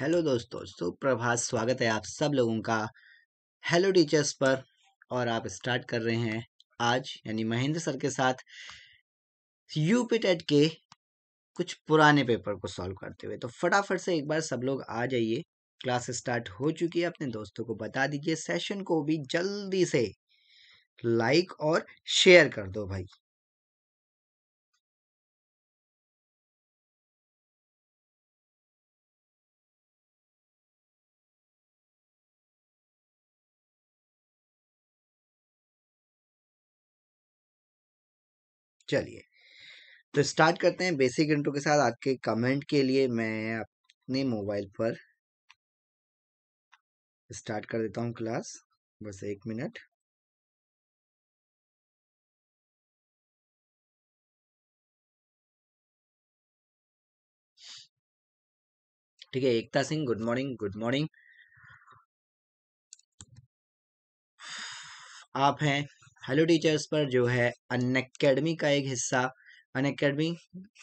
Hello दोस्तों सुप्रभात स्वागत है आप सब लोगों का हेलो टीचर्स पर और आप स्टार्ट कर रहे हैं आज यानी महेंद्र सर के साथ यूपी टेट के कुछ पुराने पेपर को सॉल्व करते हुए तो फटाफट से एक बार सब लोग आ जाइए क्लास स्टार्ट हो चुकी है अपने दोस्तों को बता दीजिए सेशन को भी जल्दी से लाइक और शेयर कर दो भाई चलिए तो स्टार्ट करते हैं बेसिक इंट्रो के साथ आपके कमेंट के लिए मैं अपने मोबाइल पर स्टार्ट कर देता हूं क्लास बस एक मिनट ठीक है Ekta Singh good morning good morning आप हैं हेलो टीचर्स पर जो है अन अकेडमी का एक हिस्सा अन अकेडमी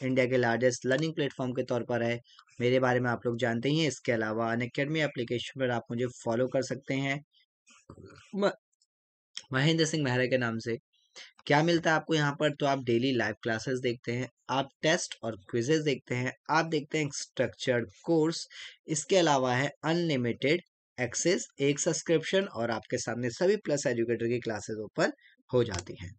इंडिया के लार्जेस्ट लर्निंग प्लेटफॉर्म के तौर पर है मेरे बारे में आप लोग जानते ही हैं इसके अलावा अन अकेडमी एप्लीकेशन पर आप मुझे फॉलो कर सकते हैं महेंद्र सिंह मेहरा के नाम से क्या मिलता है आपको यहाँ पर तो आप डेली लाइव क्लासेस देखते हैं आप टेस्ट और क्विजेस देखते हैं आप देखते हैं स्ट्रक्चर्ड कोर्स इसके अलावा है अनलिमिटेड एक्सेस एक सब्सक्रिप्शन और आपके सामने सभी प्लस एजुकेटर की क्लासेस ओपन हो जाती हैं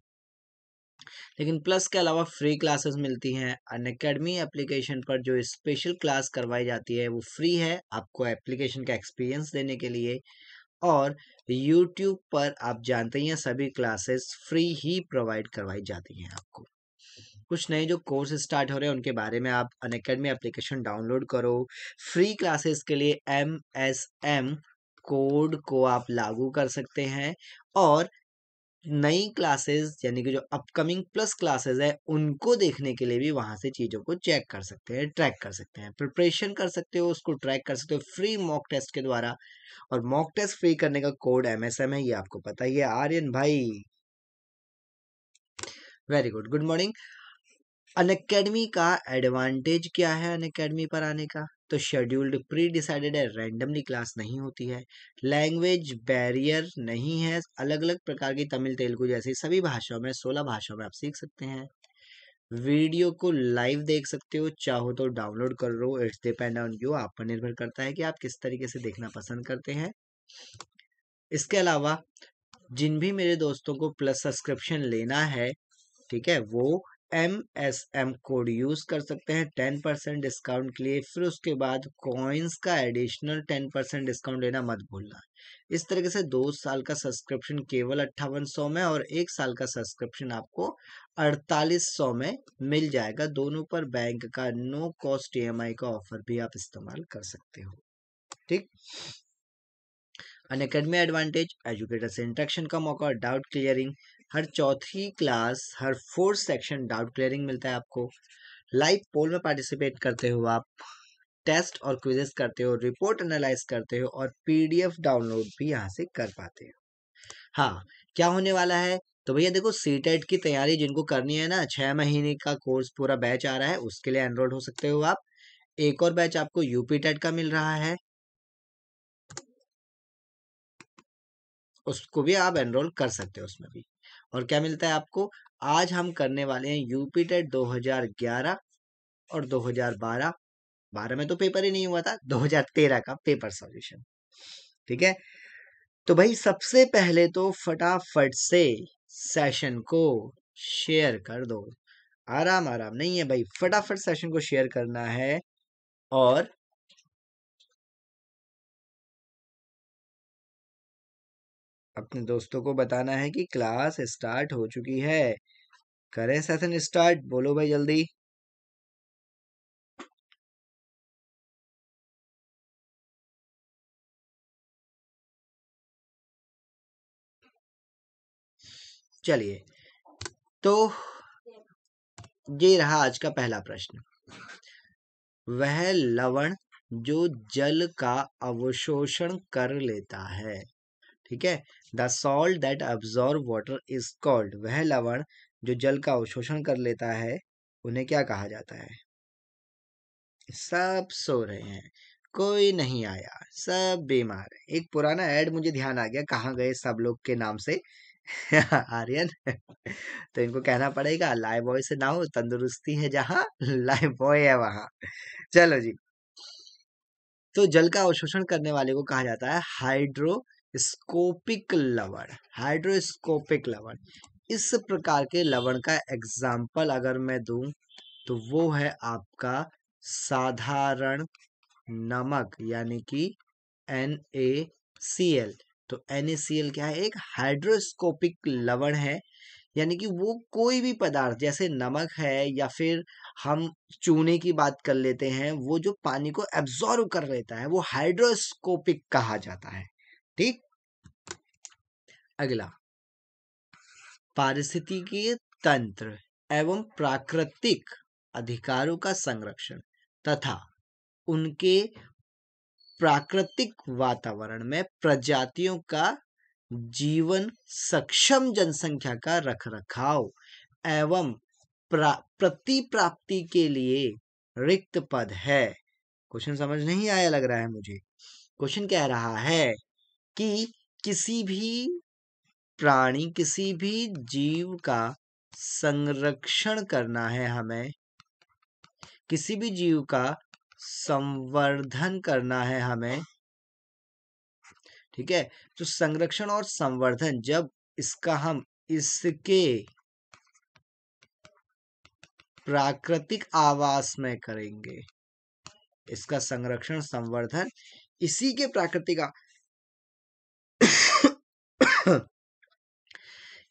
लेकिन प्लस के अलावा फ्री क्लासेस मिलती हैं अन अकेडमी एप्लीकेशन पर जो स्पेशल क्लास करवाई जाती है वो फ्री है आपको एप्लीकेशन का एक्सपीरियंस देने के लिए और यूट्यूब पर आप जानते ही हैं सभी क्लासेस फ्री ही प्रोवाइड करवाई जाती हैं आपको कुछ नए जो कोर्स स्टार्ट हो रहे हैं उनके बारे में आप अन अकेडमी एप्लीकेशन डाउनलोड करो फ्री क्लासेस के लिए एम एस एम कोड को आप लागू कर सकते हैं और नई क्लासेस यानी कि जो अपकमिंग प्लस क्लासेस है उनको देखने के लिए भी वहां से चीज़ों को चेक कर सकते हैं ट्रैक कर सकते हैं प्रिपरेशन कर सकते हो उसको ट्रैक कर सकते हो फ्री मॉक टेस्ट के द्वारा और मॉक टेस्ट फ्री करने का कोड एम है ये आपको पता ही है आर्यन भाई very good good morning Unacademy का एडवांटेज क्या है अनकेडमी पर आने का तो शेड्यूल्ड प्री डिसाइडेड है रैंडमली क्लास नहीं होती है लैंग्वेज बैरियर नहीं है अलग अलग प्रकार की तमिल तेलुगु जैसी सभी भाषाओं में सोलह भाषाओं में आप सीख सकते हैं वीडियो को लाइव देख सकते हो चाहो तो डाउनलोड कर लो इट्स डिपेंड ऑन यू आप पर निर्भर करता है कि आप किस तरीके से देखना पसंद करते हैं इसके अलावा जिन भी मेरे दोस्तों को प्लस सब्सक्रिप्शन लेना है ठीक है वो M S M code use कर सकते हैं टेन परसेंट डिस्काउंट के लिए फिर उसके बाद कॉइन्स का एडिशनल टेन परसेंट डिस्काउंट लेना मत भूलना इस तरीके से दो साल का सब्सक्रिप्शन केवल अट्ठावन सौ में और एक साल का सब्सक्रिप्शन आपको अड़तालीस सौ में मिल जाएगा दोनों पर बैंक का नो कॉस्ट ई का ऑफर भी आप इस्तेमाल कर सकते हो ठीक अन एडवांटेज एजुकेटर से इंट्रक्शन का मौका और डाउट क्लियरिंग हर चौथी क्लास हर फोर्थ सेक्शन डाउट क्लियरिंग मिलता है आपको लाइव पोल में पार्टिसिपेट करते हो आप टेस्ट और क्विजेस करते हो रिपोर्ट एनालाइज करते हो और पीडीएफ डाउनलोड भी यहाँ से कर पाते हो हाँ क्या होने वाला है तो भैया देखो सी टेट e की तैयारी जिनको करनी है ना छः महीने का कोर्स पूरा बैच आ रहा है उसके लिए एनरोल हो सकते हो आप एक और बैच आपको यूपी टेट e का मिल रहा है उसको भी आप एनरोल कर सकते हो उसमें भी और क्या मिलता है आपको आज हम करने वाले हैं यूपी हजार 2011 और 2012 बारह में तो पेपर ही नहीं हुआ था 2013 का पेपर सॉल्यूशन ठीक है तो भाई सबसे पहले तो फटाफट से सेशन को शेयर कर दो आराम आराम नहीं है भाई फटाफट सेशन को शेयर करना है और अपने दोस्तों को बताना है कि क्लास स्टार्ट हो चुकी है करें सेशन स्टार्ट बोलो भाई जल्दी चलिए तो ये रहा आज का पहला प्रश्न वह लवण जो जल का अवशोषण कर लेता है ठीक है the salt that absorb water is called वह लवण जो जल का अवशोषण कर लेता है उन्हें क्या कहा जाता है सब सो रहे हैं कोई नहीं आया सब बीमार है एक पुराना एड मुझे ध्यान आ गया कहाँ गए सब लोग के नाम से आर्यन तो इनको कहना पड़ेगा लाइव बॉय से ना हो तंदुरुस्ती है जहां लाइव बॉय है वहां चलो जी तो जल का अवशोषण करने वाले को कहा जाता है हाइड्रो स्कोपिक लवण हाइड्रोस्कोपिक लवण इस प्रकार के लवण का एग्जाम्पल अगर मैं दू तो वो है आपका साधारण नमक यानी कि एन ए सी एल तो एन सी एल क्या है एक हाइड्रोस्कोपिक लवण है यानी कि वो कोई भी पदार्थ जैसे नमक है या फिर हम चूने की बात कर लेते हैं वो जो पानी को एब्जॉर्व कर लेता है वो हाइड्रोस्कोपिक कहा जाता है ठीक अगला पारिस्थितिकीय तंत्र एवं प्राकृतिक अधिकारों का संरक्षण तथा उनके प्राकृतिक वातावरण में प्रजातियों का जीवन सक्षम जनसंख्या का रख रखाव एवं प्रति प्राप्ति के लिए रिक्त पद है क्वेश्चन समझ नहीं आया लग रहा है मुझे क्वेश्चन कह रहा है कि किसी भी प्राणी किसी भी जीव का संरक्षण करना है हमें किसी भी जीव का संवर्धन करना है हमें ठीक है तो संरक्षण और संवर्धन जब इसका हम इसके प्राकृतिक आवास में करेंगे इसका संरक्षण संवर्धन इसी के प्राकृतिक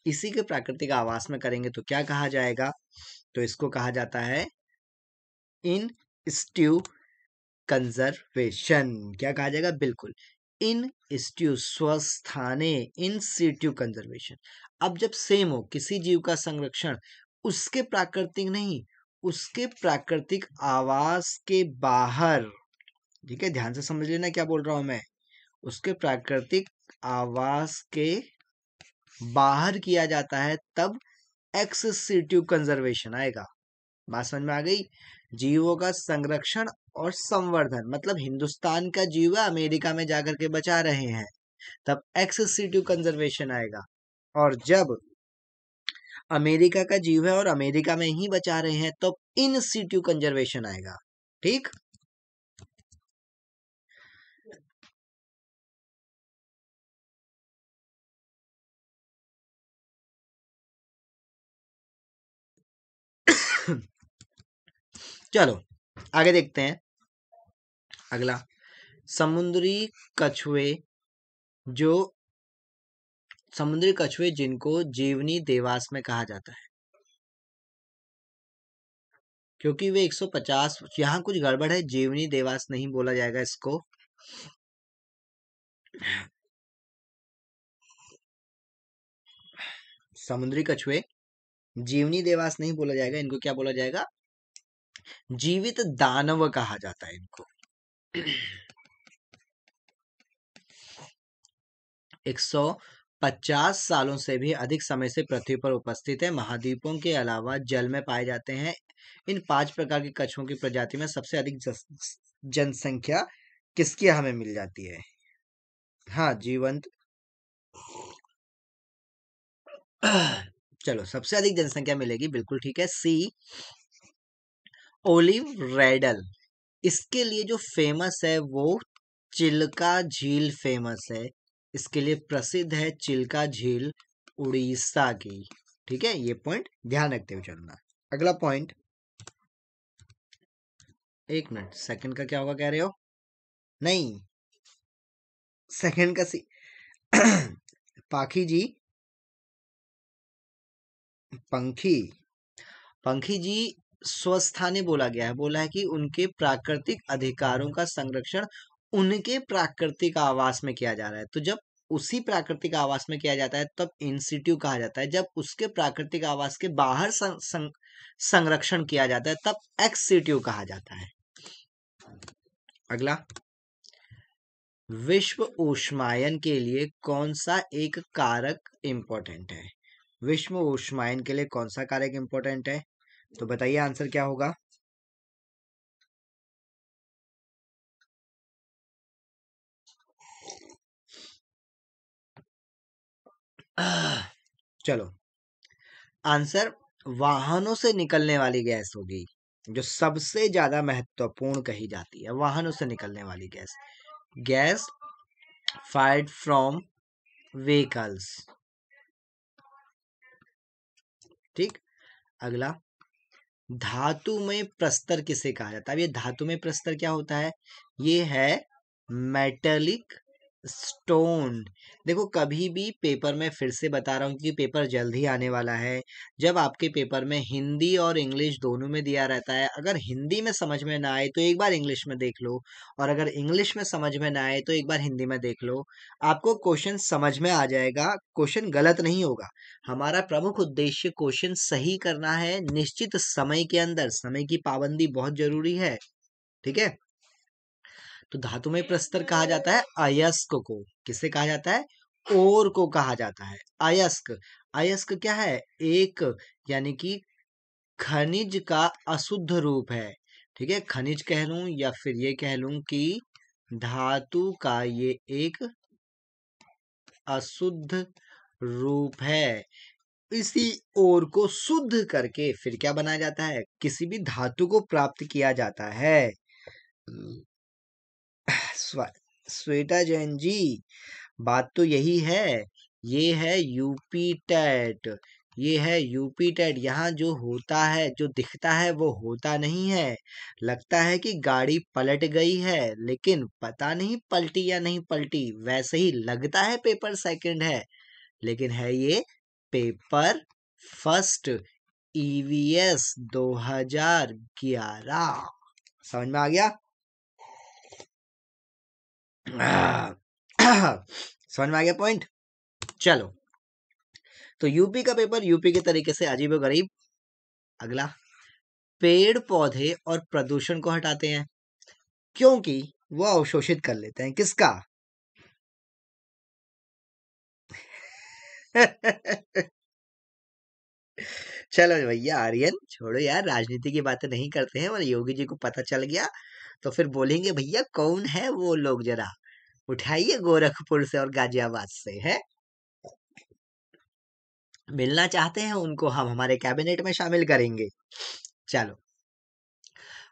इसी के प्राकृतिक आवास में करेंगे तो क्या कहा जाएगा तो इसको कहा जाता है इन स्ट्यू कंजर्वेशन क्या कहा जाएगा बिल्कुल इन स्ट्यू स्वस्थाने इन सीट्यू कंजर्वेशन अब जब सेम हो किसी जीव का संरक्षण उसके प्राकृतिक नहीं उसके प्राकृतिक आवास के बाहर ठीक है ध्यान से समझ लेना क्या बोल रहा हूं मैं उसके प्राकृतिक आवास के बाहर किया जाता है तब एक्सेसिटिव कंजर्वेशन आएगा बात समझ में आ गई जीवों का संरक्षण और संवर्धन मतलब हिंदुस्तान का जीव अमेरिका में जाकर के बचा रहे हैं तब एक्सेसिटिव कंजर्वेशन आएगा और जब अमेरिका का जीव है और अमेरिका में ही बचा रहे हैं तो इन सीट्यू कंजर्वेशन आएगा ठीक चलो आगे देखते हैं अगला समुद्री कछुए जो समुद्री कछुए जिनको जीवनी देवास में कहा जाता है क्योंकि वे 150 यहां कुछ गड़बड़ है जीवनी देवास नहीं बोला जाएगा इसको समुद्री कछुए जीवनी देवास नहीं बोला जाएगा इनको क्या बोला जाएगा जीवित दानव कहा जाता है इनको एक सौ पचास सालों से भी अधिक समय से पृथ्वी पर उपस्थित है महाद्वीपों के अलावा जल में पाए जाते हैं इन पांच प्रकार के कछुओं की प्रजाति में सबसे अधिक जनसंख्या किसकी हमें मिल जाती है हाँ जीवंत चलो सबसे अधिक जनसंख्या मिलेगी बिल्कुल ठीक है सी ओलिव रेडल इसके लिए जो फेमस है वो चिल्का झील फेमस है इसके लिए प्रसिद्ध है चिल्का झील उड़ीसा की ठीक है ये पॉइंट ध्यान रखते हुए चलना अगला पॉइंट एक मिनट सेकंड का क्या होगा कह रहे हो नहीं सेकंड का सी पाखी जी पंखी पंखी जी स्वस्थाने बोला गया है बोला है कि उनके प्राकृतिक अधिकारों का संरक्षण उनके प्राकृतिक आवास में किया जा रहा है तो जब उसी प्राकृतिक आवास में किया जाता है तब इंस्टीट्यूट कहा जाता है जब उसके प्राकृतिक आवास के बाहर संरक्षण किया जाता है तब एक्सिट्यू कहा जाता है अगला विश्व ऊष्मायन के लिए कौन सा एक कारक इंपॉर्टेंट है विश्व ऊष्मायन के लिए कौन सा कारक इंपॉर्टेंट है तो बताइए आंसर क्या होगा चलो आंसर वाहनों से निकलने वाली गैस होगी जो सबसे ज्यादा महत्वपूर्ण कही जाती है वाहनों से निकलने वाली gas gas fired from vehicles ठीक अगला धातु में प्रस्तर किसे कहा जाता है अब ये धातु में प्रस्तर क्या होता है ये है मेटेलिक स्टोन देखो कभी भी पेपर में फिर से बता रहा हूँ कि पेपर जल्द ही आने वाला है जब आपके पेपर में हिंदी और इंग्लिश दोनों में दिया रहता है अगर हिंदी में समझ में ना आए तो एक बार इंग्लिश में देख लो और अगर इंग्लिश में समझ में ना आए तो एक बार हिंदी में देख लो आपको क्वेश्चन समझ में आ जाएगा क्वेश्चन गलत नहीं होगा हमारा प्रमुख उद्देश्य क्वेश्चन सही करना है निश्चित समय के अंदर समय की पाबंदी बहुत जरूरी है ठीक है तो धातु में प्रस्तर कहा जाता है अयस्क को किसे कहा जाता है और को कहा जाता है अयस्क अयस्क क्या है एक यानी कि खनिज का अशुद्ध रूप है ठीक है खनिज कह लू या फिर ये कह लू कि धातु का ये एक अशुद्ध रूप है इसी ओर को शुद्ध करके फिर क्या बनाया जाता है किसी भी धातु को प्राप्त किया जाता है स्वेटा जैन जी बात तो यही है ये है यूपी टेट ये है यूपी टेट यहाँ जो होता है जो दिखता है वो होता नहीं है लगता है कि गाड़ी पलट गई है लेकिन पता नहीं पलटी या नहीं पलटी वैसे ही लगता है पेपर सेकंड है लेकिन है ये पेपर फर्स्ट ईवीएस 2011 समझ में आ गया समझ में आ गया पॉइंट चलो तो यूपी का पेपर यूपी के तरीके से अजीब गरीब अगला पेड़ पौधे और प्रदूषण को हटाते हैं क्योंकि वह अवशोषित कर लेते हैं किसका चलो भैया आर्यन छोड़ो यार राजनीति की बातें नहीं करते हैं और योगी जी को पता चल गया तो फिर बोलेंगे भैया कौन है वो लोग जरा उठाइए गोरखपुर से और गाजियाबाद से है मिलना चाहते हैं उनको हम हमारे कैबिनेट में शामिल करेंगे चलो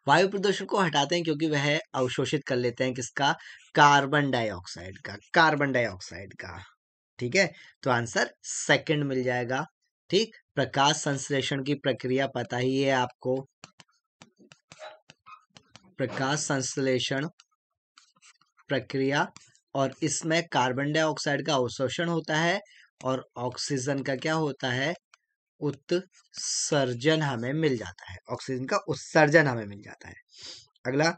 वायु प्रदूषण को हटाते हैं क्योंकि वह अवशोषित कर लेते हैं किसका कार्बन डाइऑक्साइड का कार्बन डाइऑक्साइड का ठीक है तो आंसर सेकंड मिल जाएगा ठीक प्रकाश संश्लेषण की प्रक्रिया पता ही है आपको प्रकाश संश्लेषण प्रक्रिया और इसमें कार्बन डाइऑक्साइड का अवशोषण होता है और ऑक्सीजन का क्या होता है उत्सर्जन हमें मिल जाता है ऑक्सीजन का उत्सर्जन हमें मिल जाता है अगला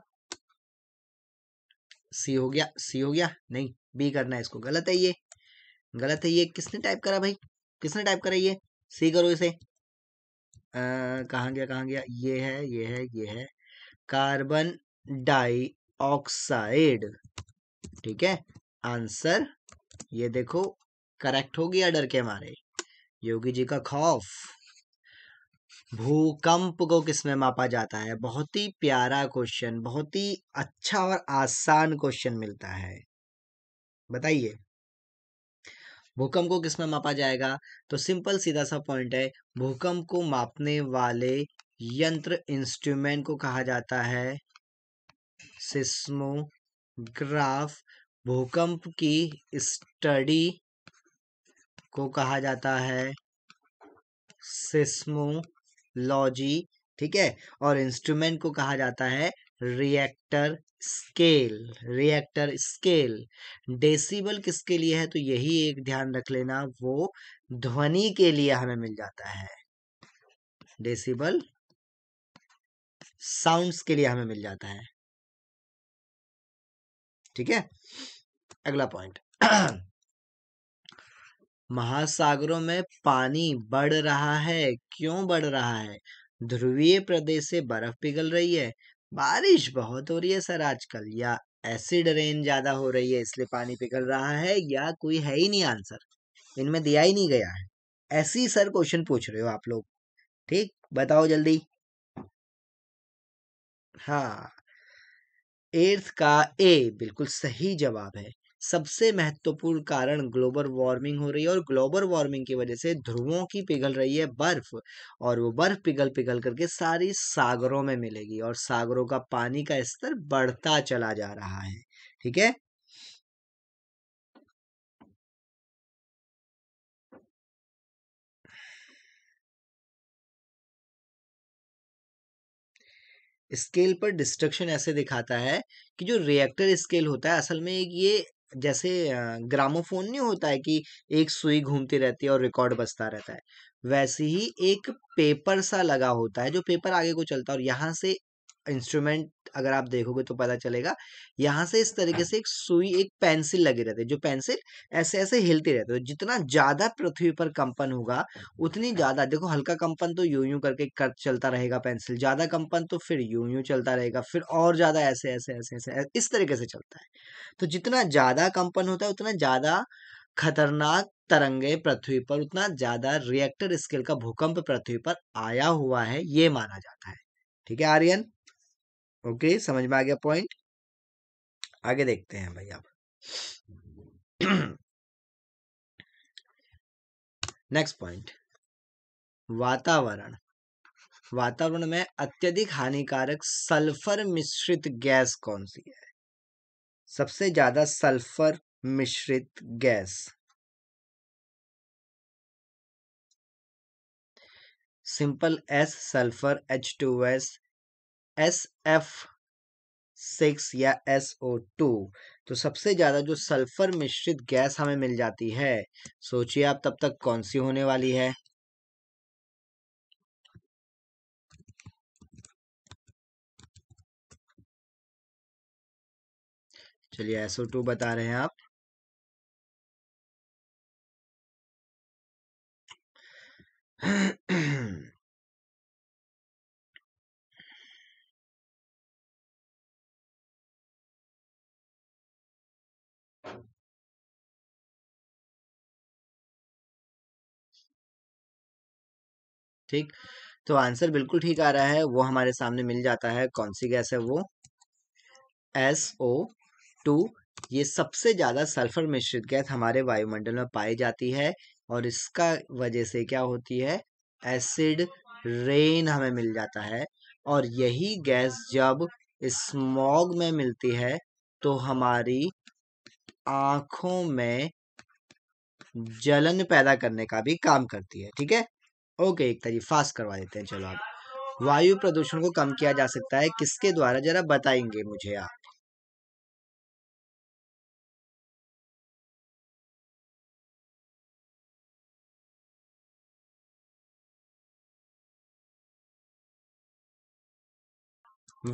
सी हो गया सी हो गया नहीं बी करना है इसको गलत है ये गलत है ये किसने टाइप करा भाई किसने टाइप करा ये सी करो इसे कहा गया कहा गया ये है ये है ये है कार्बन डाइऑक्साइड ठीक है आंसर ये देखो करेक्ट हो गया डर के मारे योगी जी का खौफ भूकंप को किसमें मापा जाता है बहुत ही प्यारा क्वेश्चन बहुत ही अच्छा और आसान क्वेश्चन मिलता है बताइए भूकंप को किसमें मापा जाएगा तो सिंपल सीधा सा पॉइंट है भूकंप को मापने वाले यंत्र इंस्ट्रूमेंट को कहा जाता है सिस्मोग्राफ भूकंप की स्टडी को कहा जाता है सिस्मोलॉजी ठीक है और इंस्ट्रूमेंट को कहा जाता है reactor scale reactor scale decibel किसके लिए है तो यही एक ध्यान रख लेना वो ध्वनि के लिए हमें मिल जाता है डेसिबल साउंड्स के लिए हमें मिल जाता है ठीक है अगला पॉइंट महासागरों में पानी बढ़ रहा है क्यों बढ़ रहा है ध्रुवीय प्रदेश से बर्फ पिघल रही है बारिश बहुत हो रही है सर आजकल या एसिड रेन ज्यादा हो रही है इसलिए पानी पिघल रहा है या कोई है ही नहीं आंसर इनमें दिया ही नहीं गया है ऐसी सर क्वेश्चन पूछ रहे हो आप लोग ठीक बताओ जल्दी हाँ एर्थ का ए बिल्कुल सही जवाब है सबसे महत्वपूर्ण कारण ग्लोबल वार्मिंग हो रही है और ग्लोबल वार्मिंग की वजह से ध्रुवों की पिघल रही है बर्फ और वो बर्फ पिघल पिघल करके सारी सागरों में मिलेगी और सागरों का पानी का स्तर बढ़ता चला जा रहा है ठीक है स्केल पर डिस्ट्रक्शन ऐसे दिखाता है कि जो रिएक्टर स्केल होता है असल में एक ये जैसे ग्रामोफोन नहीं होता है कि एक सुई घूमती रहती है और रिकॉर्ड बजता रहता है वैसे ही एक पेपर सा लगा होता है जो पेपर आगे को चलता है और यहाँ से इंस्ट्रूमेंट अगर आप देखोगे तो पता चलेगा यहाँ से इस तरीके हाँ। से एक सुई एक पेंसिल लगी रहती है जो पेंसिल ऐसे ऐसे हिलती रहती है तो जितना ज्यादा पृथ्वी पर कंपन होगा उतनी हाँ। ज्यादा देखो हल्का कंपन तो यूं यूं करके कर चलता रहेगा पेंसिल ज्यादा कंपन तो फिर यूं यूं चलता रहेगा फिर और ज्यादा ऐसे ऐसे ऐसे ऐसे इस तरीके से चलता है तो जितना ज्यादा कंपन होता है उतना ज्यादा खतरनाक तरंगे पृथ्वी पर उतना ज्यादा रिएक्टर स्केल का भूकंप पृथ्वी पर आया हुआ है ये माना जाता है ठीक है आर्यन ओके समझ में आ गया पॉइंट आगे देखते हैं भाई आप नेक्स्ट पॉइंट वातावरण वातावरण में अत्यधिक हानिकारक सल्फर मिश्रित गैस कौन सी है सबसे ज्यादा सल्फर मिश्रित gas simple S sulphur H two S S F six या एस ओ टू तो सबसे ज़्यादा जो सल्फर मिश्रित गैस हमें मिल जाती है सोचिए आप तब तक कौन सी होने वाली है चलिए एसओ टू बता रहे हैं आप ठीक तो आंसर बिल्कुल ठीक आ रहा है वो हमारे सामने मिल जाता है कौन सी गैस है वो एस ओ टू ये सबसे ज़्यादा सल्फर मिश्रित गैस हमारे वायुमंडल में पाई जाती है और इसका वजह से क्या होती है एसिड रेन हमें मिल जाता है और यही गैस जब स्मॉग में मिलती है तो हमारी आंखों में जलन पैदा करने का भी काम करती है ठीक है ओके एकता जी फास्ट करवा देते हैं चलो आप वायु प्रदूषण को कम किया जा सकता है किसके द्वारा जरा बताएंगे मुझे आप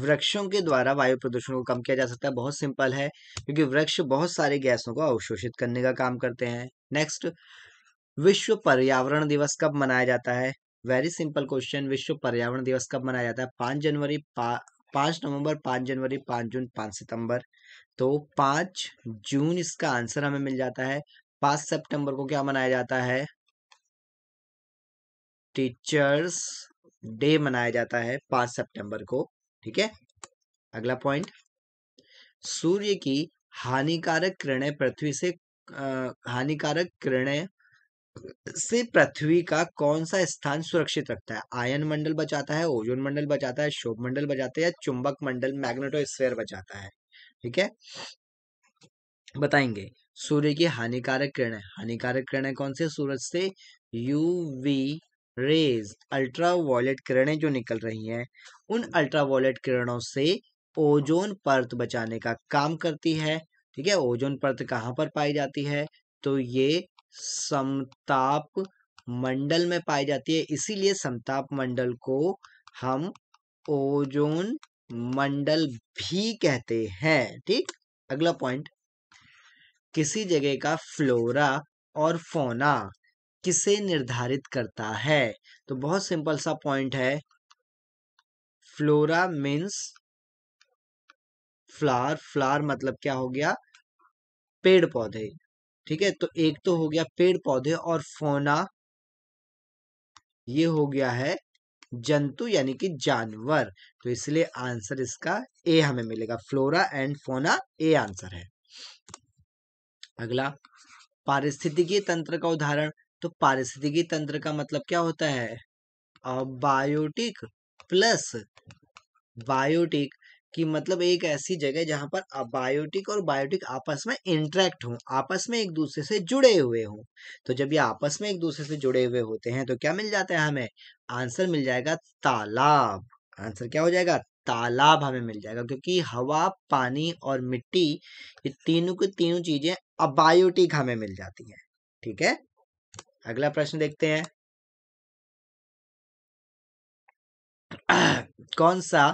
वृक्षों के द्वारा वायु प्रदूषण को कम किया जा सकता है बहुत सिंपल है क्योंकि वृक्ष बहुत सारे गैसों को अवशोषित करने का काम करते हैं नेक्स्ट विश्व पर्यावरण दिवस कब मनाया जाता है वेरी सिंपल क्वेश्चन विश्व पर्यावरण दिवस कब मनाया जाता है पांच जनवरी पांच नवंबर पांच जनवरी पांच जून पांच सितंबर तो पांच जून इसका आंसर हमें मिल जाता है पांच सितंबर को क्या मनाया जाता है टीचर्स डे मनाया जाता है पांच सितंबर को ठीक है अगला पॉइंट सूर्य की हानिकारक किरणें पृथ्वी से हानिकारक किरणें से पृथ्वी का कौन सा स्थान सुरक्षित रखता है आयन मंडल बचाता है ओजोन मंडल बचाता है शोभ मंडल बचाता है या चुंबक मंडल मैग्नेटोस्फीयर बचाता है ठीक है बताएंगे सूर्य की हानिकारक किरण हानिकारक किरण कौन से सूरज से यूवी रेज अल्ट्रा वॉयलेट किरणें जो निकल रही हैं उन अल्ट्रा वॉयलेट किरणों से ओजोन परत बचाने का काम करती है ठीक है ओजोन परत कहाँ पर पाई जाती है तो ये समताप मंडल में पाई जाती है इसीलिए समताप मंडल को हम ओजोन मंडल भी कहते हैं ठीक अगला पॉइंट किसी जगह का फ्लोरा और फोना किसे निर्धारित करता है तो बहुत सिंपल सा पॉइंट है फ्लोरा मीन्स फ्लावर फ्लावर मतलब क्या हो गया पेड़ पौधे ठीक है तो एक तो हो गया पेड़ पौधे और फोना ये हो गया है जंतु यानी कि जानवर तो इसलिए आंसर इसका ए हमें मिलेगा flora and fauna A answer है अगला पारिस्थितिकी तंत्र का उदाहरण तो पारिस्थितिकी तंत्र का मतलब क्या होता है बायोटिक प्लस बायोटिक कि मतलब एक ऐसी जगह जहां पर अबायोटिक और बायोटिक आपस में इंटरेक्ट हों आपस में एक दूसरे से जुड़े हुए हों तो जब ये आपस में एक दूसरे से जुड़े हुए होते हैं तो क्या मिल जाता है हमें आंसर मिल जाएगा तालाब आंसर क्या हो जाएगा तालाब हमें मिल जाएगा क्योंकि हवा पानी और मिट्टी ये तीनों की तीनों चीजें अबायोटिक हमें मिल जाती है ठीक है अगला प्रश्न देखते हैं कौन सा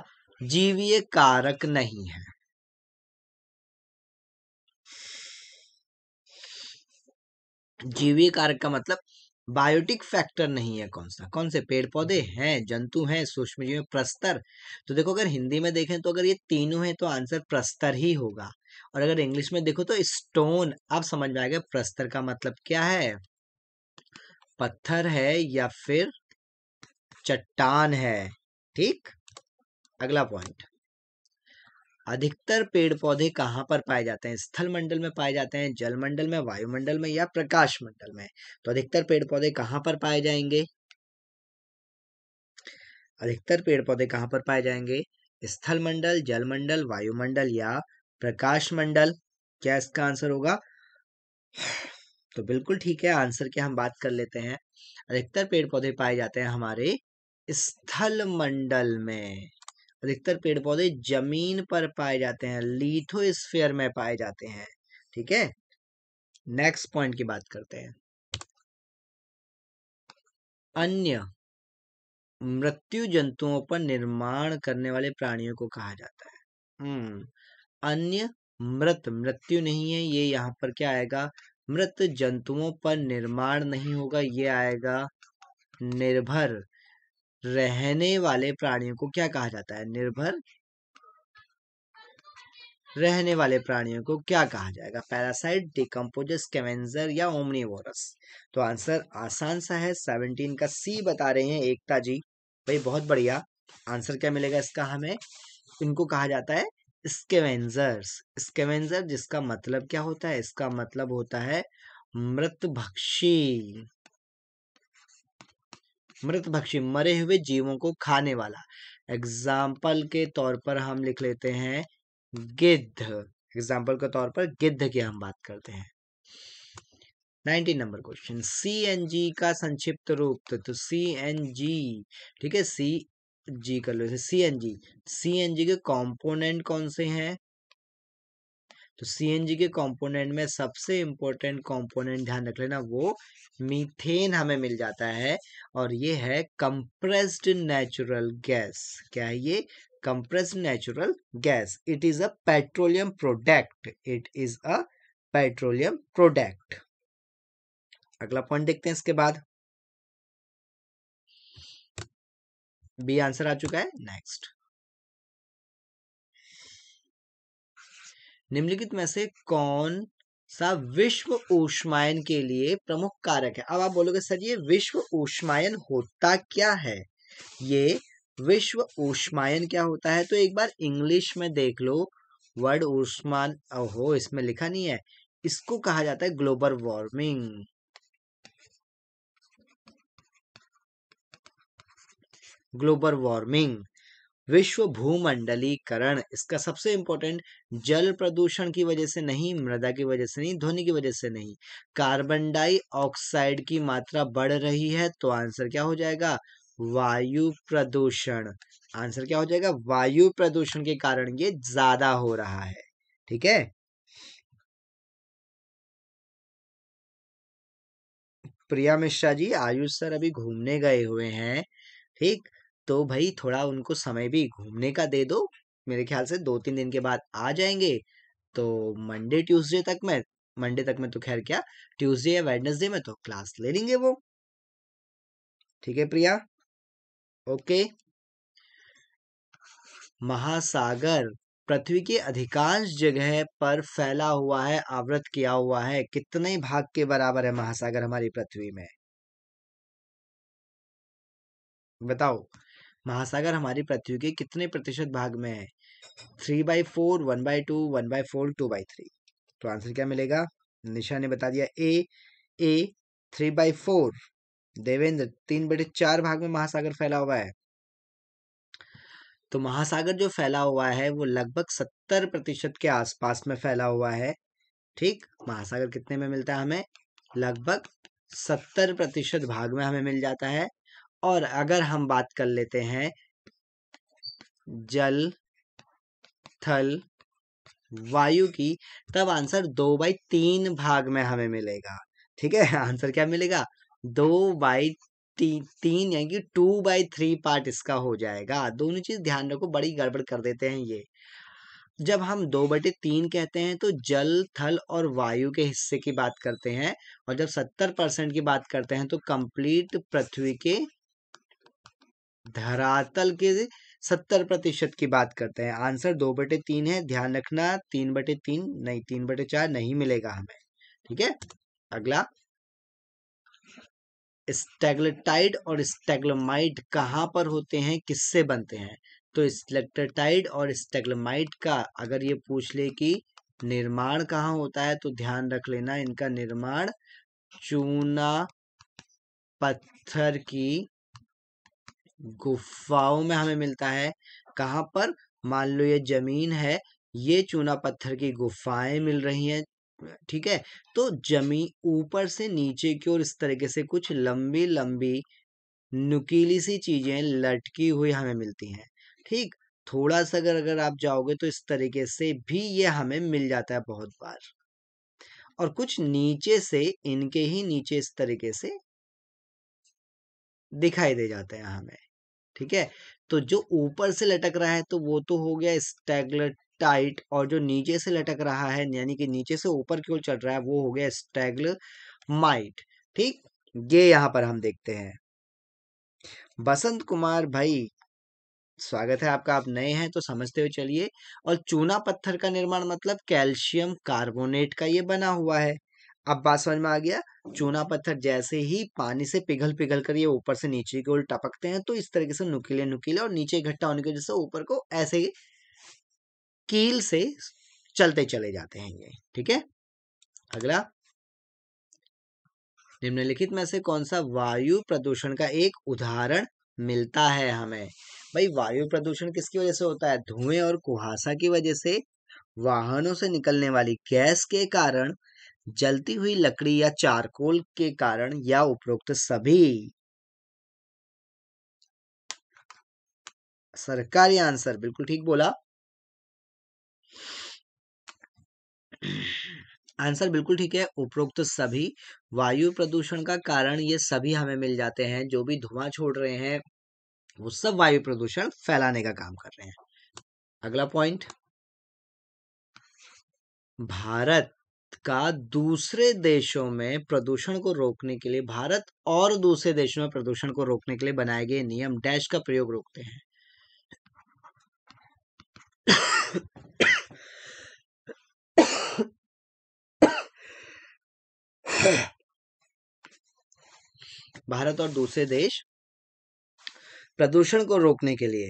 जीवीय कारक नहीं है जीवीय कारक का मतलब बायोटिक फैक्टर नहीं है कौन सा कौन से पेड़ पौधे हैं जंतु हैं सूक्ष्म जीव प्रस्तर तो देखो अगर हिंदी में देखें तो अगर ये तीनों हैं तो आंसर प्रस्तर ही होगा और अगर इंग्लिश में देखो तो स्टोन अब समझ में आएगा प्रस्तर का मतलब क्या है पत्थर है या फिर चट्टान है ठीक अगला पॉइंट अधिकतर पेड़ पौधे कहाँ पर पाए जाते हैं स्थल मंडल में पाए जाते हैं जल मंडल में वायुमंडल में या प्रकाश मंडल में तो अधिकतर पेड़ पौधे कहाँ पर पाए जाएंगे अधिकतर पेड़ पौधे कहाँ पर पाए जाएंगे स्थल मंडल जल मंडल वायुमंडल या प्रकाश मंडल क्या इसका आंसर होगा तो बिल्कुल ठीक है आंसर की हम बात कर लेते हैं अधिकतर पेड़ पौधे पाए जाते हैं हमारे स्थल मंडल में अधिकतर पेड़ पौधे जमीन पर पाए जाते हैं लीथोस्फेयर में पाए जाते हैं ठीक है नेक्स्ट पॉइंट की बात करते हैं अन्य मृत्यु जंतुओं पर निर्माण करने वाले प्राणियों को कहा जाता है हम्म अन्य मृत मृत्यु नहीं है ये यहाँ पर क्या आएगा मृत जंतुओं पर निर्माण नहीं होगा ये आएगा निर्भर रहने वाले प्राणियों को क्या कहा जाता है निर्भर रहने वाले प्राणियों को क्या कहा जाएगा पैरासाइट डिकम्पोजर स्केवेंजर या ओमनीवोरस तो आंसर आसान सा है सेवनटीन का सी बता रहे हैं एकता जी भाई बहुत बढ़िया आंसर क्या मिलेगा इसका हमें इनको कहा जाता है स्केवेंजर्स स्केवेंजर जिसका मतलब क्या होता है इसका मतलब होता है मृत भक्षी मृतभक्षी मरे हुए जीवों को खाने वाला एग्जाम्पल के तौर पर हम लिख लेते हैं गिद्ध एग्जाम्पल के तौर पर गिद्ध की हम बात करते हैं nineteen number question C N G का संक्षिप्त रूप तो सी एन जी ठीक है सी जी कर लो सी एन जी सी एन जी के कॉम्पोनेंट कौन से हैं तो सीएनजी के कंपोनेंट में सबसे इम्पोर्टेंट कंपोनेंट ध्यान रख लेना वो मीथेन हमें मिल जाता है और ये है कंप्रेस्ड नेचुरल गैस क्या है ये compressed natural gas it is a petroleum product it is a petroleum product अगला पॉइंट देखते हैं इसके बाद बी आंसर आ चुका है नेक्स्ट निम्नलिखित में से कौन सा विश्व ऊष्मायन के लिए प्रमुख कारक है अब आप बोलोगे सर ये विश्व ऊष्मायन होता क्या है ये विश्व ऊष्मायन क्या होता है तो एक बार इंग्लिश में देख लो वर्ड ऊष्मान ओहो इसमें लिखा नहीं है इसको कहा जाता है ग्लोबल वार्मिंग ग्लोबल वार्मिंग विश्व भूमंडलीकरण इसका सबसे इंपॉर्टेंट जल प्रदूषण की वजह से नहीं मृदा की वजह से नहीं ध्वनि की वजह से नहीं कार्बन डाइऑक्साइड की मात्रा बढ़ रही है तो आंसर क्या हो जाएगा वायु प्रदूषण आंसर क्या हो जाएगा वायु प्रदूषण के कारण ये ज्यादा हो रहा है ठीक है प्रिया मिश्रा जी आयुष सर अभी घूमने गए हुए हैं ठीक तो भाई थोड़ा उनको समय भी घूमने का दे दो मेरे ख्याल से दो तीन दिन के बाद आ जाएंगे तो मंडे ट्यूसडे तक मैं मंडे तक मैं तो खैर क्या ट्यूसडे या वेडनेसडे में तो क्लास ले लेंगे वो ठीक है प्रिया ओके महासागर पृथ्वी के अधिकांश जगह पर फैला हुआ है आवृत किया हुआ है कितने भाग के बराबर है महासागर हमारी पृथ्वी में बताओ महासागर हमारी पृथ्वी के कितने प्रतिशत भाग में है three by four one by two one by four two by three तो आंसर क्या मिलेगा निशा ने बता दिया A A three by four Devendra तीन बटे चार भाग में महासागर फैला हुआ है तो महासागर जो फैला हुआ है वो लगभग सत्तर प्रतिशत के आसपास में फैला हुआ है ठीक महासागर कितने में मिलता है हमें लगभग सत्तर प्रतिशत भाग में हमें मिल जाता है और अगर हम बात कर लेते हैं जल थल वायु की तब आंसर दो बाई तीन भाग में हमें मिलेगा ठीक है आंसर क्या मिलेगा दो बाई ती, तीन यानी कि टू बाई थ्री पार्ट इसका हो जाएगा दोनों चीज ध्यान रखो बड़ी गड़बड़ कर देते हैं ये जब हम दो बटे तीन कहते हैं तो जल थल और वायु के हिस्से की बात करते हैं और जब सत्तर परसेंट की बात करते हैं तो कंप्लीट पृथ्वी के धरातल के सत्तर प्रतिशत की बात करते हैं आंसर दो बटे तीन है ध्यान रखना तीन बटे तीन नहीं तीन बटे चार नहीं मिलेगा हमें ठीक है अगला स्टेगलेटाइड और स्टेग्लोमाइट कहाँ पर होते हैं किससे बनते हैं तो स्लेक्टाइड और स्टेग्लोमाइट का अगर ये पूछ ले कि निर्माण कहाँ होता है तो ध्यान रख लेना इनका निर्माण चूना पत्थर की गुफाओं में हमें मिलता है कहाँ पर मान लो ये जमीन है ये चूना पत्थर की गुफाएं मिल रही हैं ठीक है तो जमी ऊपर से नीचे की ओर इस तरीके से कुछ लंबी लंबी नुकीली सी चीजें लटकी हुई हमें मिलती हैं ठीक थोड़ा सा अगर अगर आप जाओगे तो इस तरीके से भी ये हमें मिल जाता है बहुत बार और कुछ नीचे से इनके ही नीचे इस तरीके से दिखाई दे जाते हैं हमें ठीक है तो जो ऊपर से लटक रहा है तो वो तो हो गया स्टैगलर टाइट और जो नीचे से लटक रहा है यानी कि नीचे से ऊपर की ओर चढ़ रहा है वो हो गया स्टैगल माइट ठीक ये यहाँ पर हम देखते हैं बसंत कुमार भाई स्वागत है आपका आप नए हैं तो समझते हुए चलिए और चूना पत्थर का निर्माण मतलब कैल्शियम कार्बोनेट का ये बना हुआ है अब बात समझ में आ गया हाँ चूना पत्थर जैसे ही पानी से पिघल पिघल कर ये ऊपर से नीचे की ओर टपकते हैं तो इस तरीके से नुकीले नुकीले और नीचे इकट्ठा होने की वजह से ऊपर को ऐसे कील से चलते चले जाते हैं ये ठीक है अगला निम्नलिखित में से कौन सा वायु प्रदूषण का एक उदाहरण मिलता है हमें भाई वायु प्रदूषण किसकी वजह से होता है धुएं और कुहासा की वजह से वाहनों से निकलने वाली गैस के कारण जलती हुई लकड़ी या चारकोल के कारण या उपरोक्त सभी सरकारी आंसर बिल्कुल ठीक बोला आंसर बिल्कुल ठीक है उपरोक्त सभी वायु प्रदूषण का कारण ये सभी हमें मिल जाते हैं जो भी धुआं छोड़ रहे हैं वो सब वायु प्रदूषण फैलाने का काम कर रहे हैं अगला पॉइंट भारत का दूसरे देशों में प्रदूषण को रोकने के लिए भारत और दूसरे देशों में प्रदूषण को रोकने के लिए बनाए गए नियम डैश का प्रयोग रोकते हैं भारत और दूसरे देश प्रदूषण को रोकने के लिए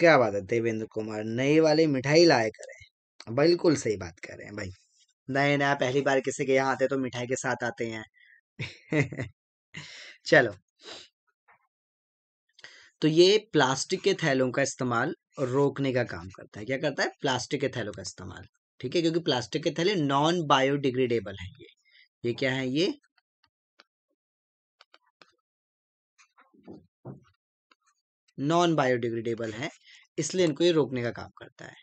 क्या बात है देवेंद्र कुमार नई वाली मिठाई लाए करें बिल्कुल सही बात कर रहे हैं भाई नए नया पहली बार किसी के यहाँ आते तो मिठाई के साथ आते हैं चलो तो ये प्लास्टिक के थैलों का इस्तेमाल रोकने का काम करता है क्या करता है प्लास्टिक के थैलों का इस्तेमाल ठीक है क्योंकि प्लास्टिक के थैले नॉन बायोडिग्रेडेबल है ये ये क्या है ये नॉन बायोडिग्रेडेबल है इसलिए इनको ये रोकने का काम करता है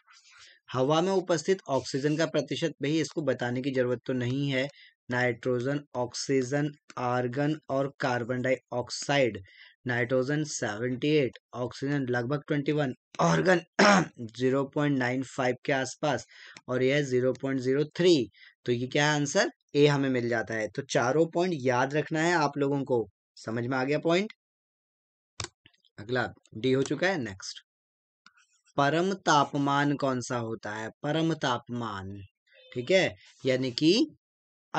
हवा में उपस्थित ऑक्सीजन का प्रतिशत भी इसको बताने की जरूरत तो नहीं है नाइट्रोजन ऑक्सीजन आर्गन और कार्बन डाइऑक्साइड नाइट्रोजन 78, ऑक्सीजन लगभग 21, ऑर्गन 0.95 के आसपास और यह 0.03 तो ये क्या है आंसर ए हमें मिल जाता है तो चारों पॉइंट याद रखना है आप लोगों को समझ में आ गया पॉइंट अगला डी हो चुका है नेक्स्ट परम तापमान कौन सा होता है परम तापमान ठीक है यानी कि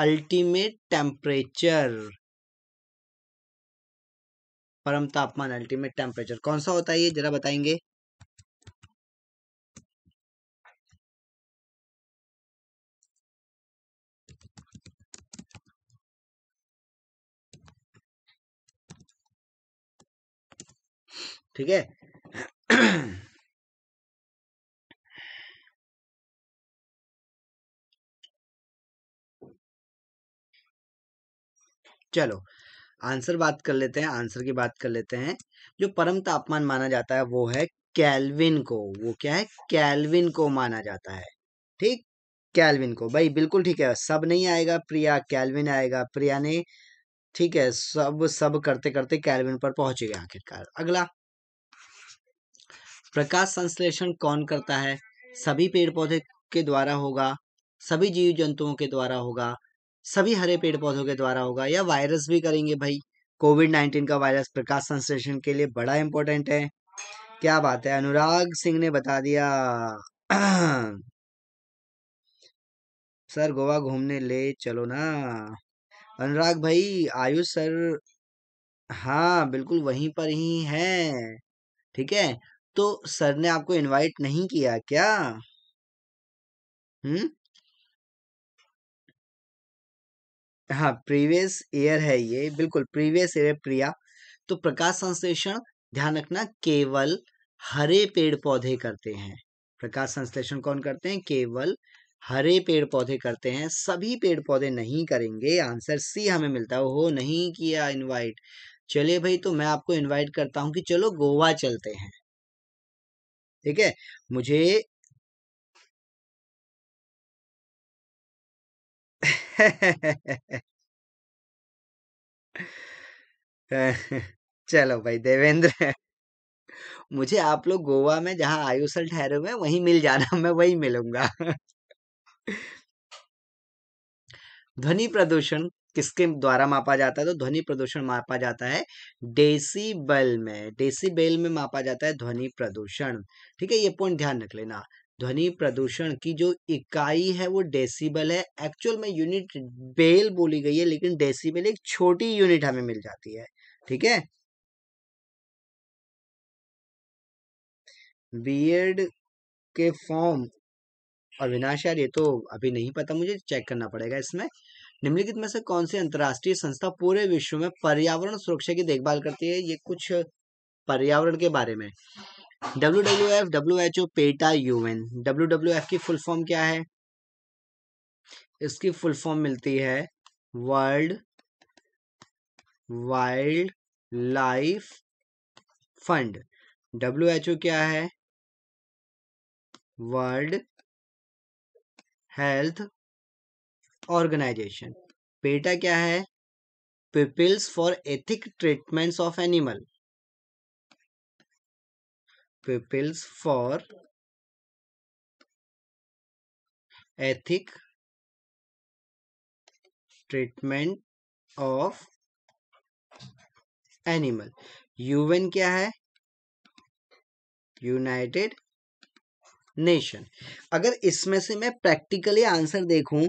अल्टीमेट टेम्परेचर परम तापमान अल्टीमेट टेम्परेचर कौन सा होता है ये जरा बताएंगे ठीक है चलो आंसर बात कर लेते हैं आंसर की बात कर लेते हैं जो परम तापमान माना जाता है वो है कैलविन को वो क्या है कैलविन को माना जाता है ठीक कैलविन को भाई बिल्कुल ठीक है सब नहीं आएगा प्रिया कैलविन आएगा प्रिया ने ठीक है सब सब करते करते कैलविन पर पहुंच गए आखिरकार अगला प्रकाश संश्लेषण कौन करता है सभी पेड़ पौधे के द्वारा होगा सभी जीव जंतुओं के द्वारा होगा सभी हरे पेड़ पौधों के द्वारा होगा या वायरस भी करेंगे भाई कोविड नाइन्टीन का वायरस प्रकाश संश्लेषण के लिए बड़ा इंपॉर्टेंट है क्या बात है अनुराग सिंह ने बता दिया सर गोवा घूमने ले चलो ना अनुराग भाई आयुष सर हाँ बिल्कुल वहीं पर ही है ठीक है तो सर ने आपको इनवाइट नहीं किया क्या हम्म हाँ प्रीवियस ईयर है ये बिल्कुल प्रीवियस ईयर है प्रिया तो प्रकाश संश्लेषण ध्यान रखना केवल हरे पेड़ पौधे करते हैं प्रकाश संश्लेषण कौन करते हैं केवल हरे पेड़ पौधे करते हैं सभी पेड़ पौधे नहीं करेंगे आंसर सी हमें मिलता है हो नहीं किया इनवाइट चलिए भाई तो मैं आपको इनवाइट करता हूं कि चलो गोवा चलते हैं ठीक है मुझे चलो भाई देवेंद्र मुझे आप लोग गोवा में जहाँ आयुसल ठहरे हुए वहीं मिल जाना मैं वहीं मिलूंगा ध्वनि प्रदूषण किसके द्वारा मापा जाता है तो ध्वनि प्रदूषण मापा जाता है डेसीबल में डेसीबेल में मापा जाता है ध्वनि प्रदूषण ठीक है ये पॉइंट ध्यान रख लेना ध्वनि प्रदूषण की जो इकाई है वो डेसिबल है एक्चुअल में यूनिट बेल बोली गई है लेकिन डेसिबल एक छोटी यूनिट हमें मिल जाती है ठीक है बीएड के फॉर्म अविनाश यार ये तो अभी नहीं पता मुझे चेक करना पड़ेगा इसमें निम्नलिखित में से कौन सी अंतर्राष्ट्रीय संस्था पूरे विश्व में पर्यावरण सुरक्षा की देखभाल करती है ये कुछ पर्यावरण के बारे में W W F W H O PETA UN W W F की फुल फॉर्म क्या है इसकी फुल फॉर्म मिलती है World Wild Life Fund W H O क्या है वर्ल्ड हेल्थ ऑर्गेनाइजेशन पेटा क्या है peoples for ethic treatments of animal pupils for ethic treatment of animal UN क्या है यूनाइटेड नेशन अगर इसमें से मैं प्रैक्टिकली आंसर देखूं